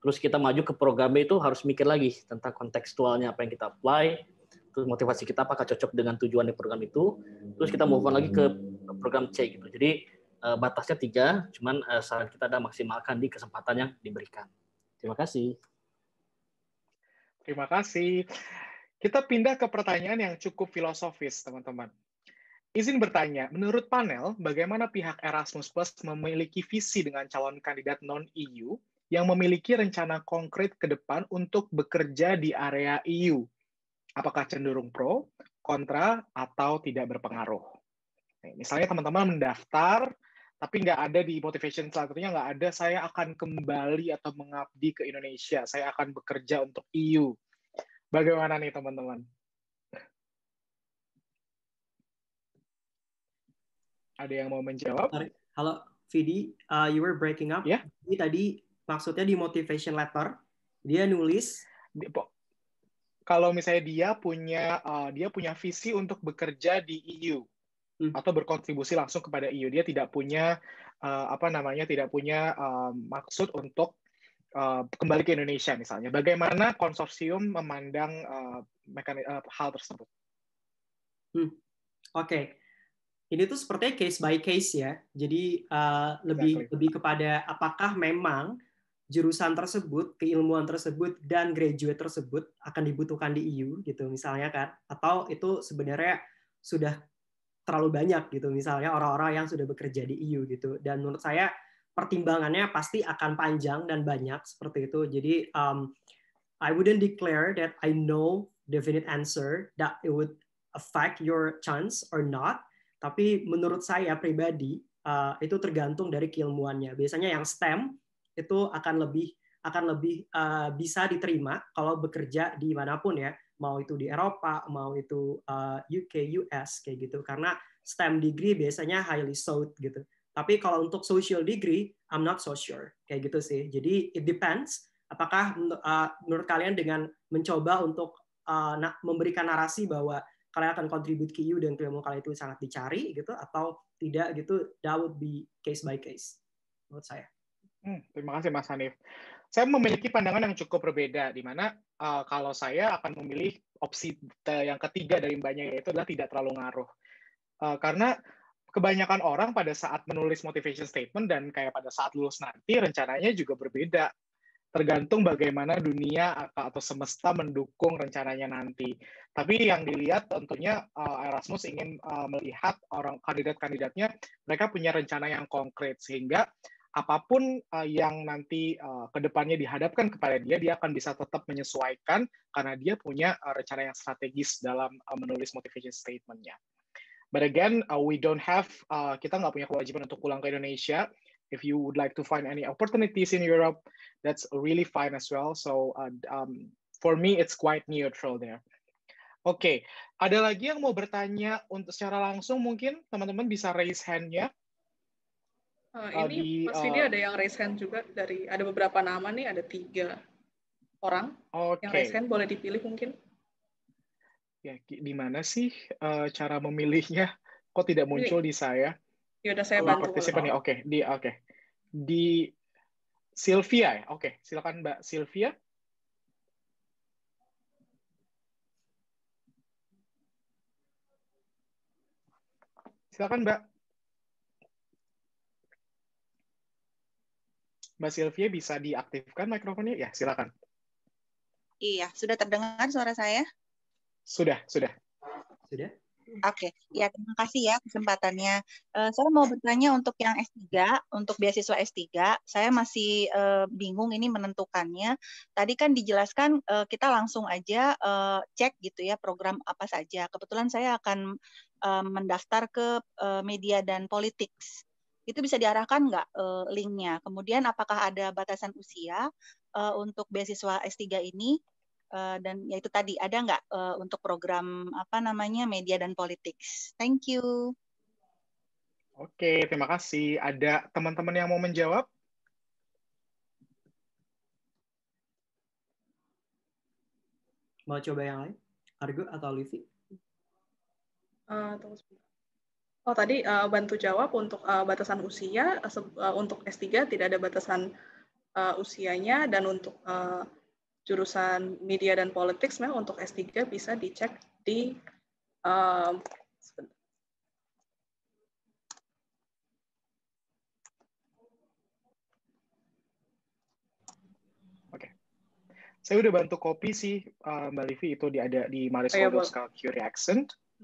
Terus kita maju ke program B itu harus mikir lagi tentang kontekstualnya apa yang kita apply, terus motivasi kita apakah cocok dengan tujuan di program itu. Terus kita move on lagi ke program C gitu. Jadi eh, batasnya tiga, cuman saat saran kita ada maksimalkan di kesempatan yang diberikan. Terima kasih. Terima kasih. Kita pindah ke pertanyaan yang cukup filosofis, teman-teman. Izin bertanya, menurut panel, bagaimana pihak Erasmus Plus memiliki visi dengan calon kandidat non-EU yang memiliki rencana konkret ke depan untuk bekerja di area EU? Apakah cenderung pro, kontra, atau tidak berpengaruh? Nah, misalnya teman-teman mendaftar tapi nggak ada di motivation selanjutnya nggak ada saya akan kembali atau mengabdi ke Indonesia saya akan bekerja untuk EU bagaimana nih teman-teman ada yang mau menjawab halo Vidi uh, you were breaking up yeah. ini tadi maksudnya di motivation letter dia nulis kalau misalnya dia punya uh, dia punya visi untuk bekerja di EU hmm. atau berkontribusi langsung kepada EU. Dia tidak punya uh, apa namanya tidak punya uh, maksud untuk uh, kembali ke Indonesia misalnya. Bagaimana konsorsium memandang uh, mekanik, uh, hal tersebut? Hmm. Oke. Okay. Ini tuh sepertinya case by case ya. Jadi uh, lebih exactly. lebih kepada apakah memang jurusan tersebut, keilmuan tersebut, dan graduate tersebut akan dibutuhkan di EU gitu misalnya kan? Atau itu sebenarnya sudah terlalu banyak gitu misalnya orang-orang yang sudah bekerja di EU gitu dan menurut saya pertimbangannya pasti akan panjang dan banyak seperti itu jadi um, I wouldn't declare that I know definite answer that it would affect your chance or not tapi menurut saya pribadi uh, itu tergantung dari keilmuannya biasanya yang STEM itu akan lebih akan lebih uh, bisa diterima kalau bekerja di manapun ya mau itu di Eropa, mau itu uh, eh, UK, US kayak gitu. Karena STEM degree biasanya highly sought gitu. Tapi kalau untuk social degree, I'm not so sure kayak gitu sih. Jadi it depends. Apakah uh, menurut kalian dengan mencoba untuk uh, memberikan narasi bahwa kalian akan contribute ke EU dan ilmu kalian itu sangat dicari gitu atau tidak gitu? That would be case by case menurut saya. Hmm, terima kasih Mas Hanif. Saya memiliki pandangan yang cukup berbeda di mana uh, kalau saya akan memilih opsi yang ketiga dari mbaknya yaitu adalah tidak terlalu ngaruh. Uh, karena kebanyakan orang pada saat menulis motivation statement dan kayak pada saat lulus nanti rencananya juga berbeda. Tergantung bagaimana dunia atau semesta mendukung rencananya nanti. Tapi yang dilihat tentunya eh, Erasmus ingin melihat orang kandidat-kandidatnya mereka punya rencana yang konkret sehingga apapun uh, yang nanti uh, eh, kedepannya dihadapkan kepada dia, dia akan bisa tetap menyesuaikan karena dia punya uh, rencana yang strategis dalam uh, menulis motivation statementnya. But again, uh, we don't have uh, kita nggak punya kewajiban untuk pulang ke Indonesia. If you would like to find any opportunities in Europe, that's really fine as well. So uh, um, for me, it's quite neutral there. Oke, okay. ada lagi yang mau bertanya untuk secara langsung mungkin teman-teman bisa raise hand-nya. Uh, ini Mas Vidi uh, eh, ada yang raise hand juga dari ada beberapa nama nih ada tiga orang okay. yang raise hand boleh dipilih mungkin. Ya di mana sih uh, cara memilihnya? Kok tidak muncul ini. di saya? Ya udah saya oh, bantu. Partisipan ya. Oke okay. di oke okay. di Sylvia ya. Oke okay. silakan Mbak Sylvia. Silakan Mbak. Mbak Sylvia bisa diaktifkan mikrofonnya? Ya, silakan. Iya, sudah terdengar suara saya? Sudah, sudah. Sudah? Oke, okay. ya terima kasih ya kesempatannya. Uh, saya mau bertanya untuk yang S3, untuk beasiswa S3, saya masih uh, bingung ini menentukannya. Tadi kan dijelaskan uh, kita langsung aja uh, cek gitu ya program apa saja. Kebetulan saya akan uh, mendaftar ke uh, media dan politik itu bisa diarahkan nggak uh, linknya. Kemudian apakah ada batasan usia uh, untuk beasiswa S3 ini? Uh, dan ya itu tadi ada nggak uh, untuk program apa namanya media dan politik? Thank you. Oke, terima kasih. Ada teman-teman yang mau menjawab? Mau coba yang lain? Argo atau Livi? Uh, tunggu sebentar. Oh, tadi uh, bantu jawab untuk uh, batasan usia, uh, untuk S3 tidak ada batasan uh, usianya, dan untuk uh, jurusan media dan politik, memang untuk S3 bisa dicek di uh, saya udah bantu kopi sih uh, Mbak Livi itu di ada di Maris Waldowska oh, ya, Q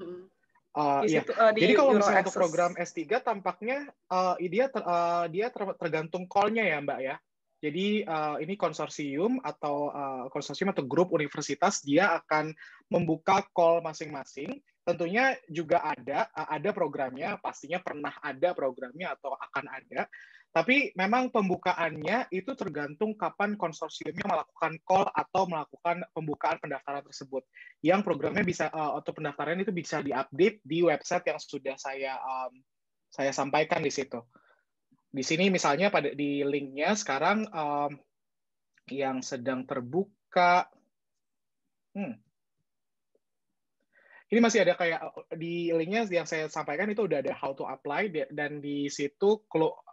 Uh, iya. uh, Jadi kalau misalnya untuk program S3 tampaknya uh, dia ter, uh, dia ter, tergantung call-nya ya Mbak ya. Jadi uh, ini konsorsium atau uh, konsorsium atau grup universitas dia akan membuka call masing-masing. Tentunya juga ada uh, ada programnya, pastinya pernah ada programnya atau akan ada. Tapi memang pembukaannya itu tergantung kapan konsorsiumnya melakukan call atau melakukan pembukaan pendaftaran tersebut. Yang programnya bisa eh, atau pendaftaran itu bisa diupdate di website yang sudah saya um, saya sampaikan di situ. Di sini misalnya pada di linknya sekarang um, yang sedang terbuka, hmm, ini masih ada kayak di linknya yang saya sampaikan itu udah ada how to apply dan di situ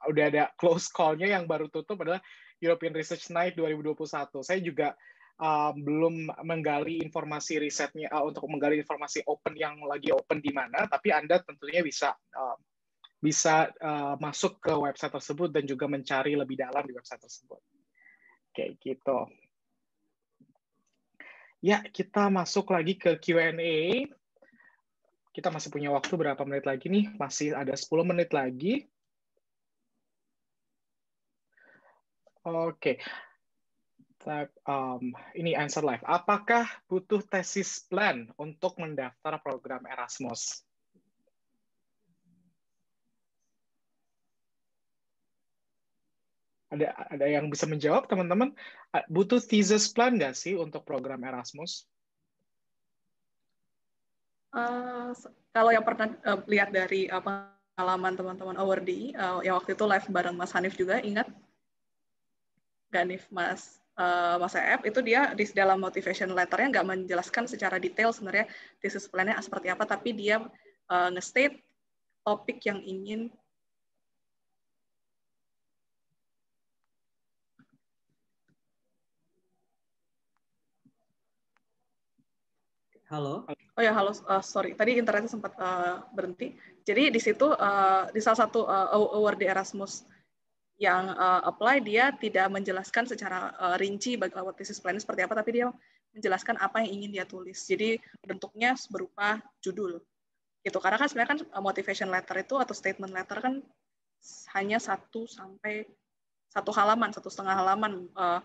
udah ada close call-nya yang baru tutup adalah European Research Night 2021. Saya juga um, belum menggali informasi risetnya uh, untuk menggali informasi open yang lagi open di mana, tapi Anda tentunya bisa uh, bisa uh, masuk ke website tersebut dan juga mencari lebih dalam di website tersebut. Oke, gitu. Ya, kita masuk lagi ke Q&A. Kita masih punya waktu berapa menit lagi nih? Masih ada 10 menit lagi. Oke. Okay. Um, ini answer live. Apakah butuh tesis plan untuk mendaftar program Erasmus? Ada ada yang bisa menjawab teman-teman? Butuh thesis plan nggak sih untuk program Erasmus? Eh, kalau yang pernah uh, lihat dari uh, pengalaman teman-teman awardee, uh, yang waktu itu live bareng Mas Hanif juga, ingat Ganif Mas uh, Mas EF, itu dia di dalam motivation letternya nggak menjelaskan secara detail sebenarnya thesis plan-nya seperti apa, tapi dia uh, nge-state topik yang ingin Halo. Oh ya, halo. Uh, sorry, tadi internetnya sempat uh, berhenti. Jadi di situ uh, di salah satu uh, award di Erasmus yang uh, apply dia tidak menjelaskan secara uh, rinci bagaimana thesis plan seperti apa, tapi dia menjelaskan apa yang ingin dia tulis. Jadi bentuknya berupa judul. Gitu. Karena kan sebenarnya kan motivation letter itu atau statement letter kan hanya satu sampai satu halaman, satu setengah halaman. Uh,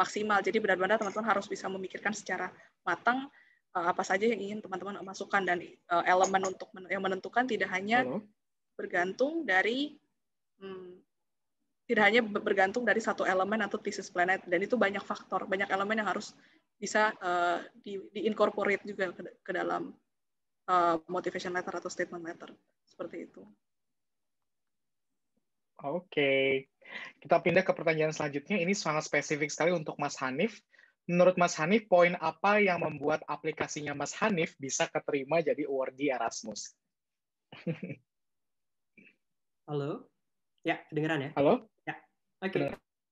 maksimal. Jadi benar-benar teman-teman harus bisa memikirkan secara matang uh, apa saja yang ingin teman-teman masukkan dan uh, elemen untuk men yang menentukan tidak hanya Halo? bergantung dari hmm, tidak hanya bergantung dari satu elemen atau thesis planet dan itu banyak faktor, banyak elemen yang harus bisa uh, di, di incorporate juga ke, ke dalam uh, motivation letter atau statement letter seperti itu. Oke, okay. Kita pindah ke pertanyaan selanjutnya. Ini sangat spesifik sekali untuk Mas Hanif. Menurut Mas Hanif, poin apa yang membuat aplikasinya Mas Hanif bisa keterima jadi awardee Erasmus? Halo? Ya, kedengeran ya? Halo? Ya, oke. Okay.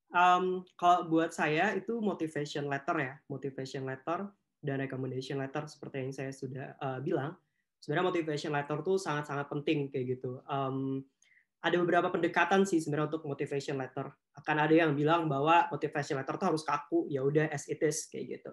Um, kalau buat saya itu motivation letter ya, motivation letter dan recommendation letter seperti yang saya sudah uh, bilang. Sebenarnya motivation letter tuh sangat-sangat penting kayak gitu. Um, ada beberapa pendekatan sih sebenarnya untuk motivation letter. Akan ada yang bilang bahwa motivation letter itu harus kaku, ya udah as it is kayak gitu.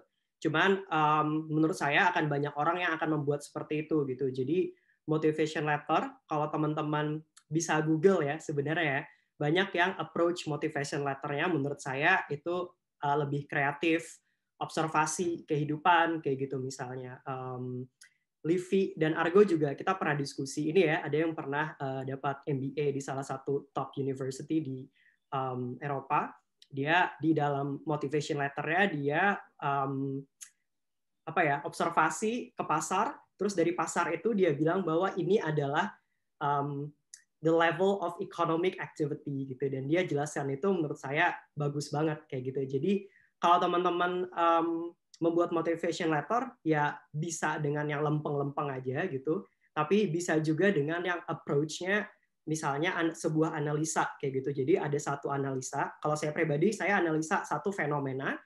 Cuman um, menurut saya akan banyak orang yang akan membuat seperti itu gitu. Jadi motivation letter kalau teman-teman bisa Google ya sebenarnya ya, banyak yang approach motivation letternya menurut saya itu uh, lebih kreatif, observasi kehidupan kayak gitu misalnya. Um, Livi dan Argo juga kita pernah diskusi ini ya ada yang pernah uh, dapat MBA di salah satu top university di um, Eropa dia di dalam motivation letternya dia um, apa ya observasi ke pasar terus dari pasar itu dia bilang bahwa ini adalah um, the level of economic activity gitu dan dia jelaskan itu menurut saya bagus banget kayak gitu jadi kalau teman-teman um, membuat motivation letter ya bisa dengan yang lempeng-lempeng aja gitu, tapi bisa juga dengan yang approach-nya misalnya sebuah analisa kayak gitu. Jadi ada satu analisa, kalau saya pribadi saya analisa satu fenomena.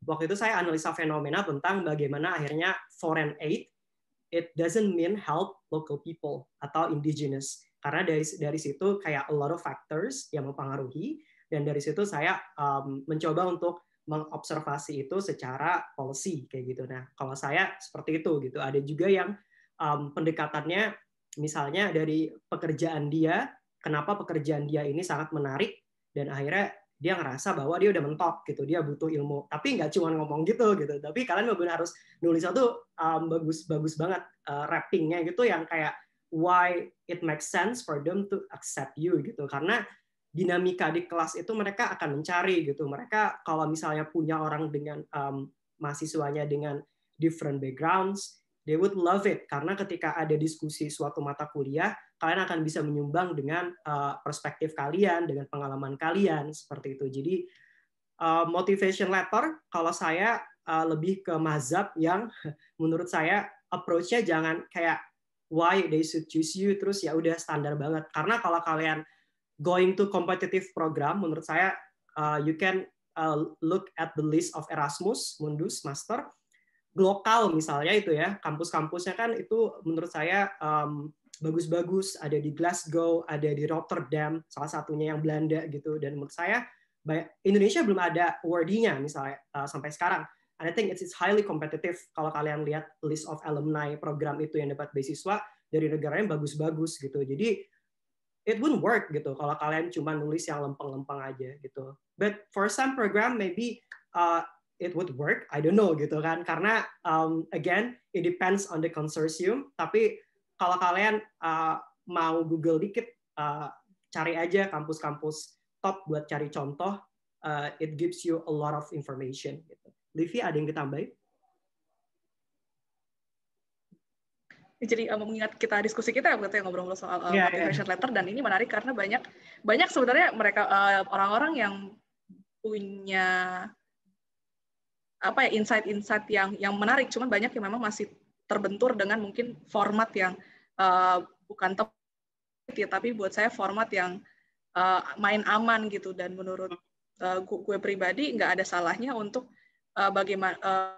Waktu itu saya analisa fenomena tentang bagaimana akhirnya foreign aid it doesn't mean help local people atau indigenous. Karena dari dari situ kayak a lot of factors yang mempengaruhi dan dari situ saya um, mencoba untuk mengobservasi itu secara policy kayak gitu. Nah, kalau saya seperti itu gitu. Ada juga yang um, pendekatannya misalnya dari pekerjaan dia, kenapa pekerjaan dia ini sangat menarik dan akhirnya dia ngerasa bahwa dia udah mentok gitu, dia butuh ilmu. Tapi nggak cuma ngomong gitu gitu. Tapi kalian benar harus nulis satu um, bagus bagus banget uh, wrappingnya gitu yang kayak why it makes sense for them to accept you gitu. Karena dinamika di kelas itu mereka akan mencari gitu. Mereka kalau misalnya punya orang dengan um, mahasiswanya dengan different backgrounds, they would love it karena ketika ada diskusi suatu mata kuliah, kalian akan bisa menyumbang dengan uh, perspektif kalian, dengan pengalaman kalian seperti itu. Jadi uh, motivation letter kalau saya uh, lebih ke mazhab yang menurut saya approach-nya jangan kayak why they should choose you terus ya udah standar banget. Karena kalau kalian going to competitive program, menurut saya uh, you can uh, look at the list of Erasmus, Mundus, Master, global misalnya itu ya, kampus-kampusnya kan itu menurut saya bagus um, bagus-bagus, ada di Glasgow, ada di Rotterdam, salah satunya yang Belanda gitu, dan menurut saya Indonesia belum ada awardee-nya misalnya uh, sampai sekarang. And I think it's, it's highly competitive kalau kalian lihat list of alumni program itu yang dapat beasiswa dari negara yang bagus-bagus gitu. Jadi it wouldn't work gitu kalau kalian cuma nulis yang lempeng-lempeng aja gitu. But for some program maybe uh, it would work, I don't know gitu kan. Karena um, again it depends on the consortium. Tapi kalau kalian uh, mau Google dikit, uh, cari aja kampus-kampus top buat cari contoh. Uh, it gives you a lot of information. Gitu. Livi ada yang ditambahin? jadi um, mengingat kita diskusi kita waktu itu yang ngobrol-ngobrol soal uh, eh, yeah, motivation yeah. letter dan ini menarik karena banyak banyak sebenarnya mereka eh, orang-orang uh, yang punya apa ya insight-insight yang yang menarik cuman banyak yang memang masih terbentur dengan mungkin format yang uh, bukan tepat ya tapi buat saya format yang uh, main aman gitu dan menurut uh, gue, pribadi nggak ada salahnya untuk uh, bagaimana uh,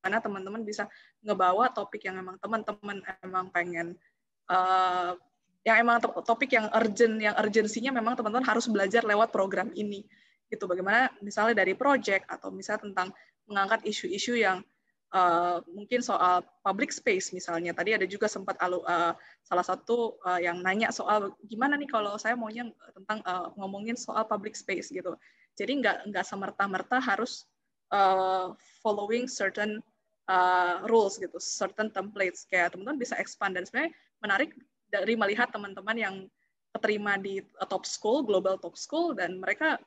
karena teman-teman bisa ngebawa topik yang emang teman-teman emang pengen uh, yang emang topik yang urgent yang urgensinya memang teman-teman harus belajar lewat program ini gitu bagaimana misalnya dari project atau misalnya tentang mengangkat isu-isu yang uh, mungkin soal public space misalnya tadi ada juga sempat alu, uh, salah satu uh, yang nanya soal gimana nih kalau saya maunya tentang uh, ngomongin soal public space gitu jadi nggak nggak semerta-merta harus uh, following certain uh, rules gitu, certain templates kayak teman-teman bisa expand dan sebenarnya menarik dari melihat teman-teman yang keterima di eh, top school, global top school, dan mereka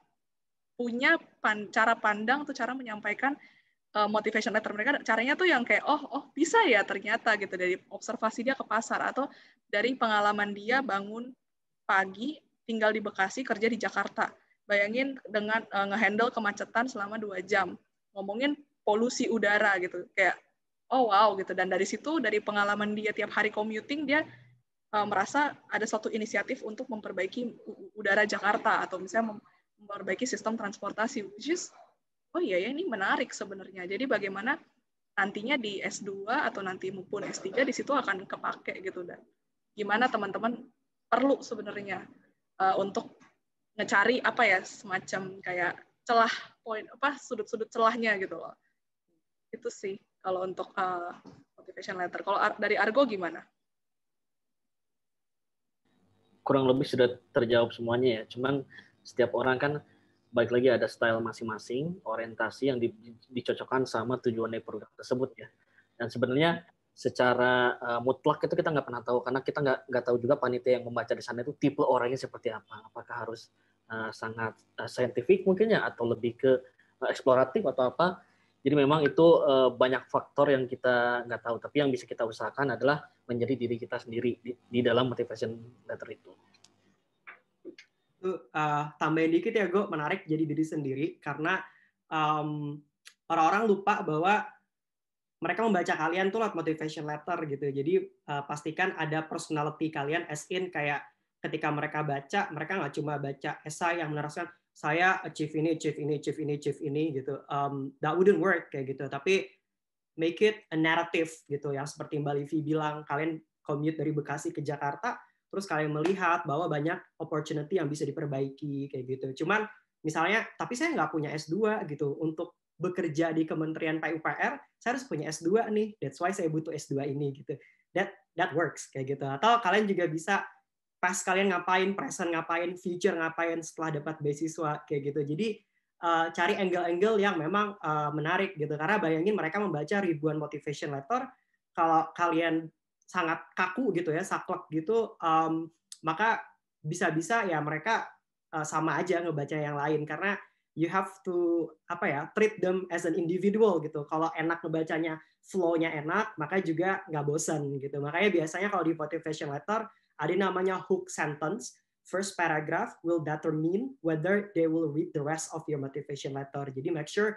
punya pan, cara pandang atau cara menyampaikan uh, motivation letter mereka. Caranya tuh yang kayak oh oh bisa ya ternyata gitu dari observasi dia ke pasar atau dari pengalaman dia bangun pagi tinggal di Bekasi kerja di Jakarta. Bayangin dengan uh, ngehandle kemacetan selama dua jam. Ngomongin polusi udara gitu kayak oh wow gitu dan dari situ dari pengalaman dia tiap hari commuting dia uh, merasa ada suatu inisiatif untuk memperbaiki udara Jakarta atau misalnya memperbaiki sistem transportasi which is oh iya ya ini menarik sebenarnya jadi bagaimana nantinya di S2 atau nanti maupun S3 di situ akan kepake gitu dan gimana teman-teman perlu sebenarnya uh, untuk ngecari apa ya semacam kayak celah poin apa sudut-sudut celahnya gitu loh itu sih kalau untuk uh, letter. Kalau dari Argo gimana? Kurang lebih sudah terjawab semuanya ya. Cuman setiap orang kan baik lagi ada style masing-masing, orientasi yang di, dicocokkan sama tujuan dari produk tersebut ya. Dan sebenarnya secara uh, mutlak itu kita nggak pernah tahu karena kita nggak nggak tahu juga panitia yang membaca di sana itu tipe orangnya seperti apa. Apakah harus uh, sangat uh, saintifik mungkin ya atau lebih ke eksploratif atau apa? Jadi memang itu eh, banyak faktor yang kita nggak tahu, tapi yang bisa kita usahakan adalah menjadi diri kita sendiri di, di dalam motivation letter itu. Uh, tambahin dikit ya, gue menarik jadi diri sendiri karena orang orang-orang lupa bahwa mereka membaca kalian tuh lewat motivation letter gitu. Jadi uh, pastikan ada personality kalian as in kayak ketika mereka baca, mereka nggak cuma baca esai yang meneruskan saya achieve ini, achieve ini, achieve ini, achieve ini gitu. Um, that wouldn't work kayak gitu. Tapi make it a narrative gitu ya seperti Mbak Livi bilang kalian commute dari Bekasi ke Jakarta terus kalian melihat bahwa banyak opportunity yang bisa diperbaiki kayak gitu. Cuman misalnya tapi saya nggak punya S2 gitu untuk bekerja di Kementerian PUPR saya harus punya S2 nih. That's why saya butuh S2 ini gitu. That that works kayak gitu. Atau kalian juga bisa pas kalian ngapain, present ngapain, future ngapain setelah dapat beasiswa kayak gitu. Jadi uh, cari angle-angle yang memang uh, menarik gitu. Karena bayangin mereka membaca ribuan motivation letter, kalau kalian sangat kaku gitu ya, saklek gitu, um, maka bisa-bisa ya mereka uh, sama aja ngebaca yang lain karena you have to apa ya treat them as an individual gitu. Kalau enak ngebacanya flow-nya enak, maka juga nggak bosan gitu. Makanya biasanya kalau di motivation letter ada namanya hook sentence. First paragraph will determine whether they will read the rest of your motivation letter. Jadi make sure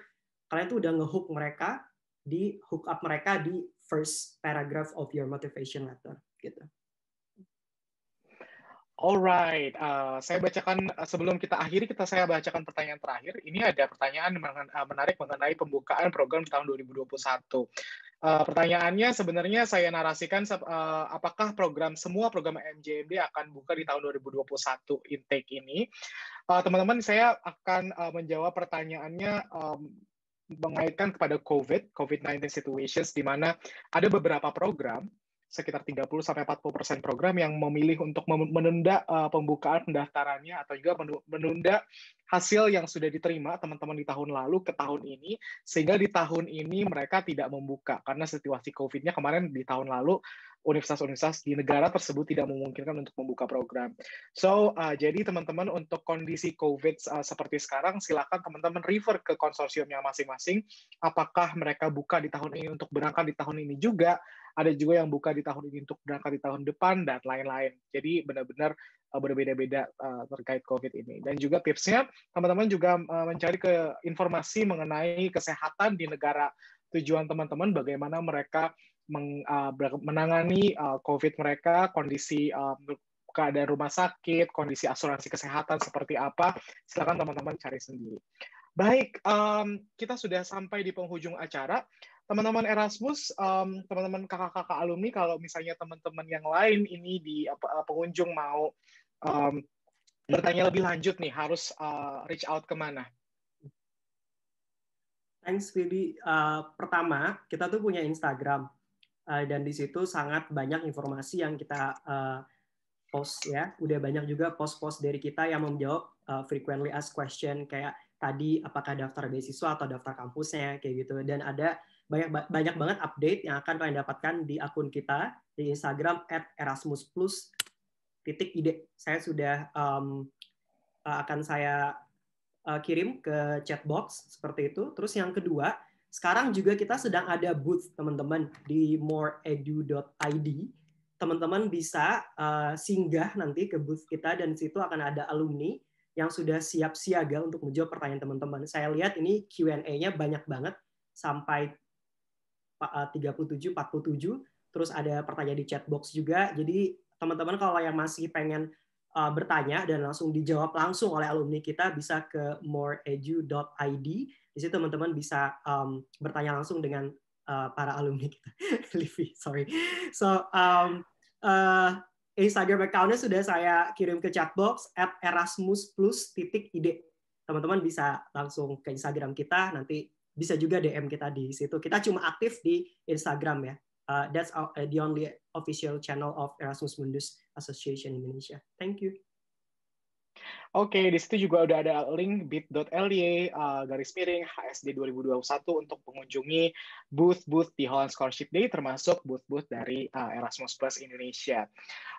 kalian tuh udah ngehook mereka di hook up mereka di first paragraph of your motivation letter gitu. Alright, uh, saya bacakan uh, sebelum kita akhiri kita saya bacakan pertanyaan terakhir. Ini ada pertanyaan uh, menarik mengenai pembukaan program tahun 2021. Uh, pertanyaannya sebenarnya saya narasikan uh, apakah program semua program MJMD akan buka di tahun 2021 intake ini. Eh, teman-teman uh, teman saya akan uh, menjawab pertanyaannya um, mengaitkan kepada COVID, COVID-19 situations di mana ada beberapa program sekitar 30 sampai 40 persen program yang memilih untuk menunda uh, pembukaan pendaftarannya atau juga menunda hasil yang sudah diterima teman-teman di tahun lalu ke tahun ini sehingga di tahun ini mereka tidak membuka karena situasi COVID-nya kemarin di tahun lalu universitas-universitas di negara tersebut tidak memungkinkan untuk membuka program. So, uh, jadi teman-teman untuk kondisi COVID uh, seperti sekarang, silakan teman-teman refer ke konsorsiumnya masing-masing. Apakah mereka buka di tahun ini untuk berangkat di tahun ini juga? Ada juga yang buka di tahun ini untuk berangkat di tahun depan dan lain-lain. Jadi benar-benar uh, berbeda-beda uh, terkait COVID ini. Dan juga tipsnya, teman-teman juga uh, mencari ke informasi mengenai kesehatan di negara tujuan teman-teman bagaimana mereka meng, uh, menangani uh, COVID mereka, kondisi uh, keadaan rumah sakit, kondisi asuransi kesehatan seperti apa, silakan teman-teman cari sendiri. Baik, um, kita sudah sampai di penghujung acara. Teman-teman Erasmus, um, teman-teman kakak-kakak alumni, kalau misalnya teman-teman yang lain ini di uh, pengunjung mau um, bertanya lebih lanjut nih, harus uh, reach out kemana? Thanks, Willy. Uh, pertama, kita tuh punya Instagram. Eh, dan di situ sangat banyak informasi yang kita uh, post ya. Udah banyak juga post-post dari kita yang menjawab uh, frequently asked question kayak tadi apakah daftar beasiswa atau daftar kampusnya kayak gitu dan ada banyak banyak banget update yang akan kalian dapatkan di akun kita di Instagram @erasmusplus titik ide saya sudah um, akan saya uh, kirim ke chatbox seperti itu terus yang kedua sekarang juga kita sedang ada booth, teman-teman, di moreedu.id. Teman-teman bisa eh, singgah nanti ke booth kita dan situ akan ada alumni yang sudah siap siaga untuk menjawab pertanyaan teman-teman. Saya lihat ini Q&A-nya banyak banget sampai 37 eh, 47 terus ada pertanyaan di chat box juga. Jadi teman-teman kalau yang masih pengen eh, bertanya dan langsung dijawab langsung oleh alumni kita bisa ke moreedu.id di situ teman-teman bisa um, bertanya langsung dengan uh, para alumni kita. Livi, sorry. So, um, uh, Instagram account-nya sudah saya kirim ke chatbox at erasmusplus.id. Teman-teman bisa langsung ke Instagram kita, nanti bisa juga DM kita di situ. Kita cuma aktif di Instagram ya. Uh, that's our, uh, the only official channel of Erasmus Mundus Association Indonesia. Thank you. Oke, di situ juga udah ada link bit.ly uh, garis miring HSD 2021 untuk mengunjungi booth-booth di Holland Scholarship Day termasuk booth-booth dari uh, Erasmus Plus Indonesia.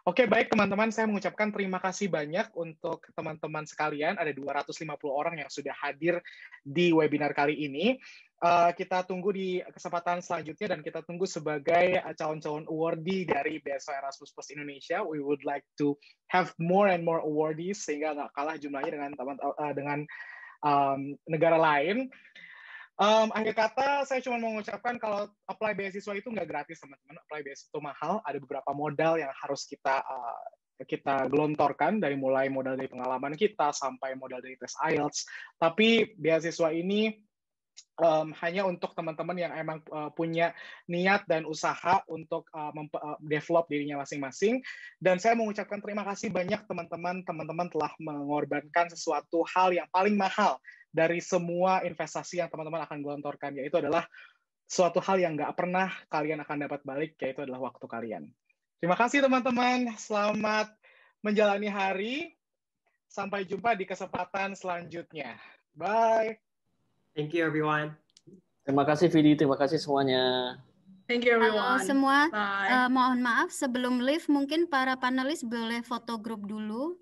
Oke, baik teman-teman, saya mengucapkan terima kasih banyak untuk teman-teman sekalian. Ada 250 orang yang sudah hadir di webinar kali ini. Eh, kita tunggu di kesempatan selanjutnya dan kita tunggu sebagai calon-calon awardee dari BSO Erasmus Plus Indonesia. We would like to have more and more awardees sehingga nggak kalah jumlahnya dengan teman uh, dengan um, negara lain. Um, akhir kata, saya cuma mau mengucapkan kalau apply beasiswa itu nggak gratis, teman-teman. Apply beasiswa itu mahal, ada beberapa modal yang harus kita uh, kita gelontorkan dari mulai modal dari pengalaman kita sampai modal dari tes IELTS. Tapi beasiswa ini um, hanya untuk teman-teman yang emang uh, punya niat dan usaha untuk uh, uh, develop dirinya masing-masing. Dan saya mengucapkan terima kasih banyak teman-teman, teman-teman telah mengorbankan sesuatu hal yang paling mahal dari semua investasi yang teman-teman akan gelontorkan, yaitu adalah suatu hal yang nggak pernah kalian akan dapat balik, yaitu adalah waktu kalian. Terima kasih teman-teman, selamat menjalani hari. Sampai jumpa di kesempatan selanjutnya. Bye. Thank you everyone. Terima kasih Vidi, terima kasih semuanya. Thank you everyone. Halo semua, Bye. Uh, mohon maaf sebelum live mungkin para panelis boleh foto grup dulu.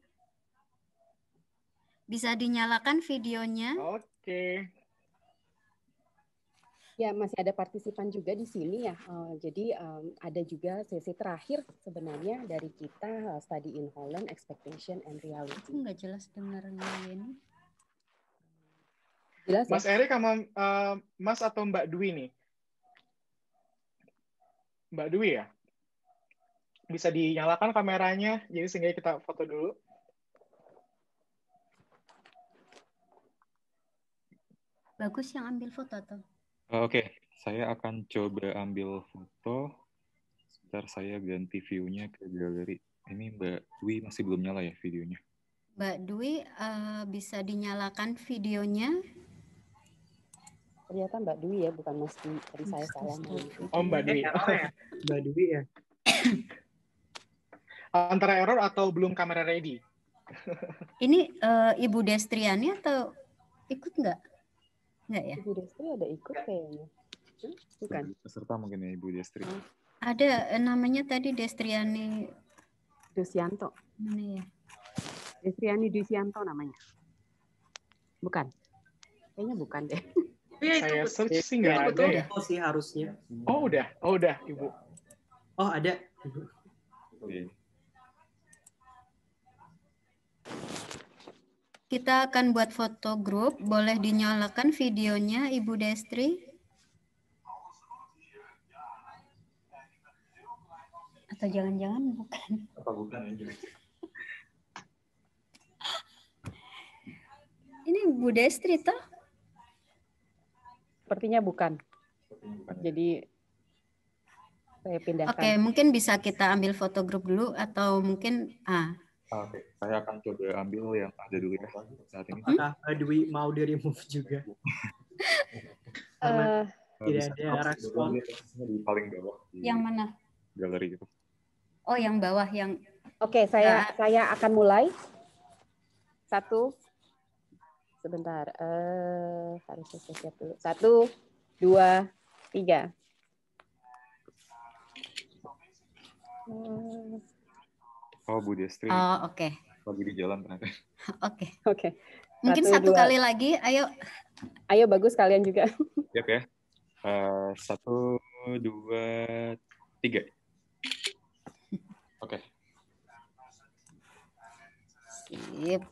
Bisa dinyalakan videonya. Oke. Okay. Ya, masih ada partisipan juga di sini ya. Uh, jadi um, ada juga sesi terakhir sebenarnya dari kita uh, study in Holland expectation and reality. Enggak jelas dengarnya ini. Jelas, ya. Mas ya? Erik sama uh, Mas atau Mbak Dwi nih? Mbak Dwi ya? Bisa dinyalakan kameranya, jadi sehingga kita foto dulu. Bagus yang ambil foto tuh. Eh, oke, okay. saya akan coba ambil foto. Sebentar saya ganti view-nya ke galeri. Ini Mbak Dwi masih belum nyala ya videonya? Mbak Dwi uh, bisa dinyalakan videonya ternyata Mbak Dwi ya bukan Mas Dwi tadi saya salah oh Mbak Dwi Mbak Dwi ya, ya. antara error atau belum kamera ready ini uh, Ibu Destriani atau ikut nggak nggak ya Ibu Destri ada ikut kayaknya hmm? bukan peserta mungkin ya Ibu Destri oh. ada eh, namanya tadi Destriani Dusianto mana ya Destriani Dusianto namanya bukan kayaknya bukan deh Iya itu saya search sih nggak ya, ada betul. ya. Oh sih harusnya. Oh udah, oh udah ibu. Oh ada. Kita akan buat foto grup. Boleh dinyalakan videonya, Ibu Destri? Atau jangan-jangan bukan? Apa bukan? Ini Bu Destri toh? Sepertinya bukan. Ya. Jadi saya pindahkan. Oke, mungkin bisa kita ambil foto grup dulu atau mungkin ah. ah oke, saya akan coba ambil yang ada hmm? eh, eh, eh, dulu ya saat ini. Apakah Dwi mau di remove juga? yang mana? Galeri itu. Oh, yang bawah yang. Oke, saya saya akan mulai. Satu, sebentar. Uh, harus saya siap dulu. Satu, dua, tiga. Hmm. Oh, Bu Destri. Oh, oke. Okay. Oh, lagi di jalan ternyata. Oke. Okay. Oke. Okay. Mungkin satu dua. kali lagi, ayo. Ayo, bagus kalian juga. Siap ya. Uh, satu, dua, tiga. Oke. Okay. Sip.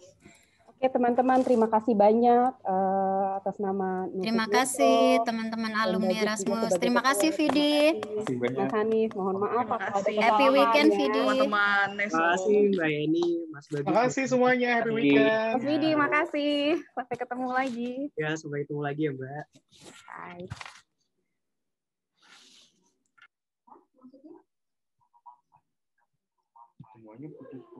Oke teman-teman, terima kasih banyak uh, atas nama Nusik Terima kasih teman-teman alumni Erasmus. Terima kasih Vidi. Mas Hanif, mohon maaf. Happy weekend Vidi. Teman-teman. Terima kasih Mbak Yeni, Mas Bagi. Terima kasih semuanya, happy weekend. Mas Vidi, makasih. Sampai ketemu lagi. Ya, sampai ketemu lagi ya Mbak. Bye. Semuanya putus.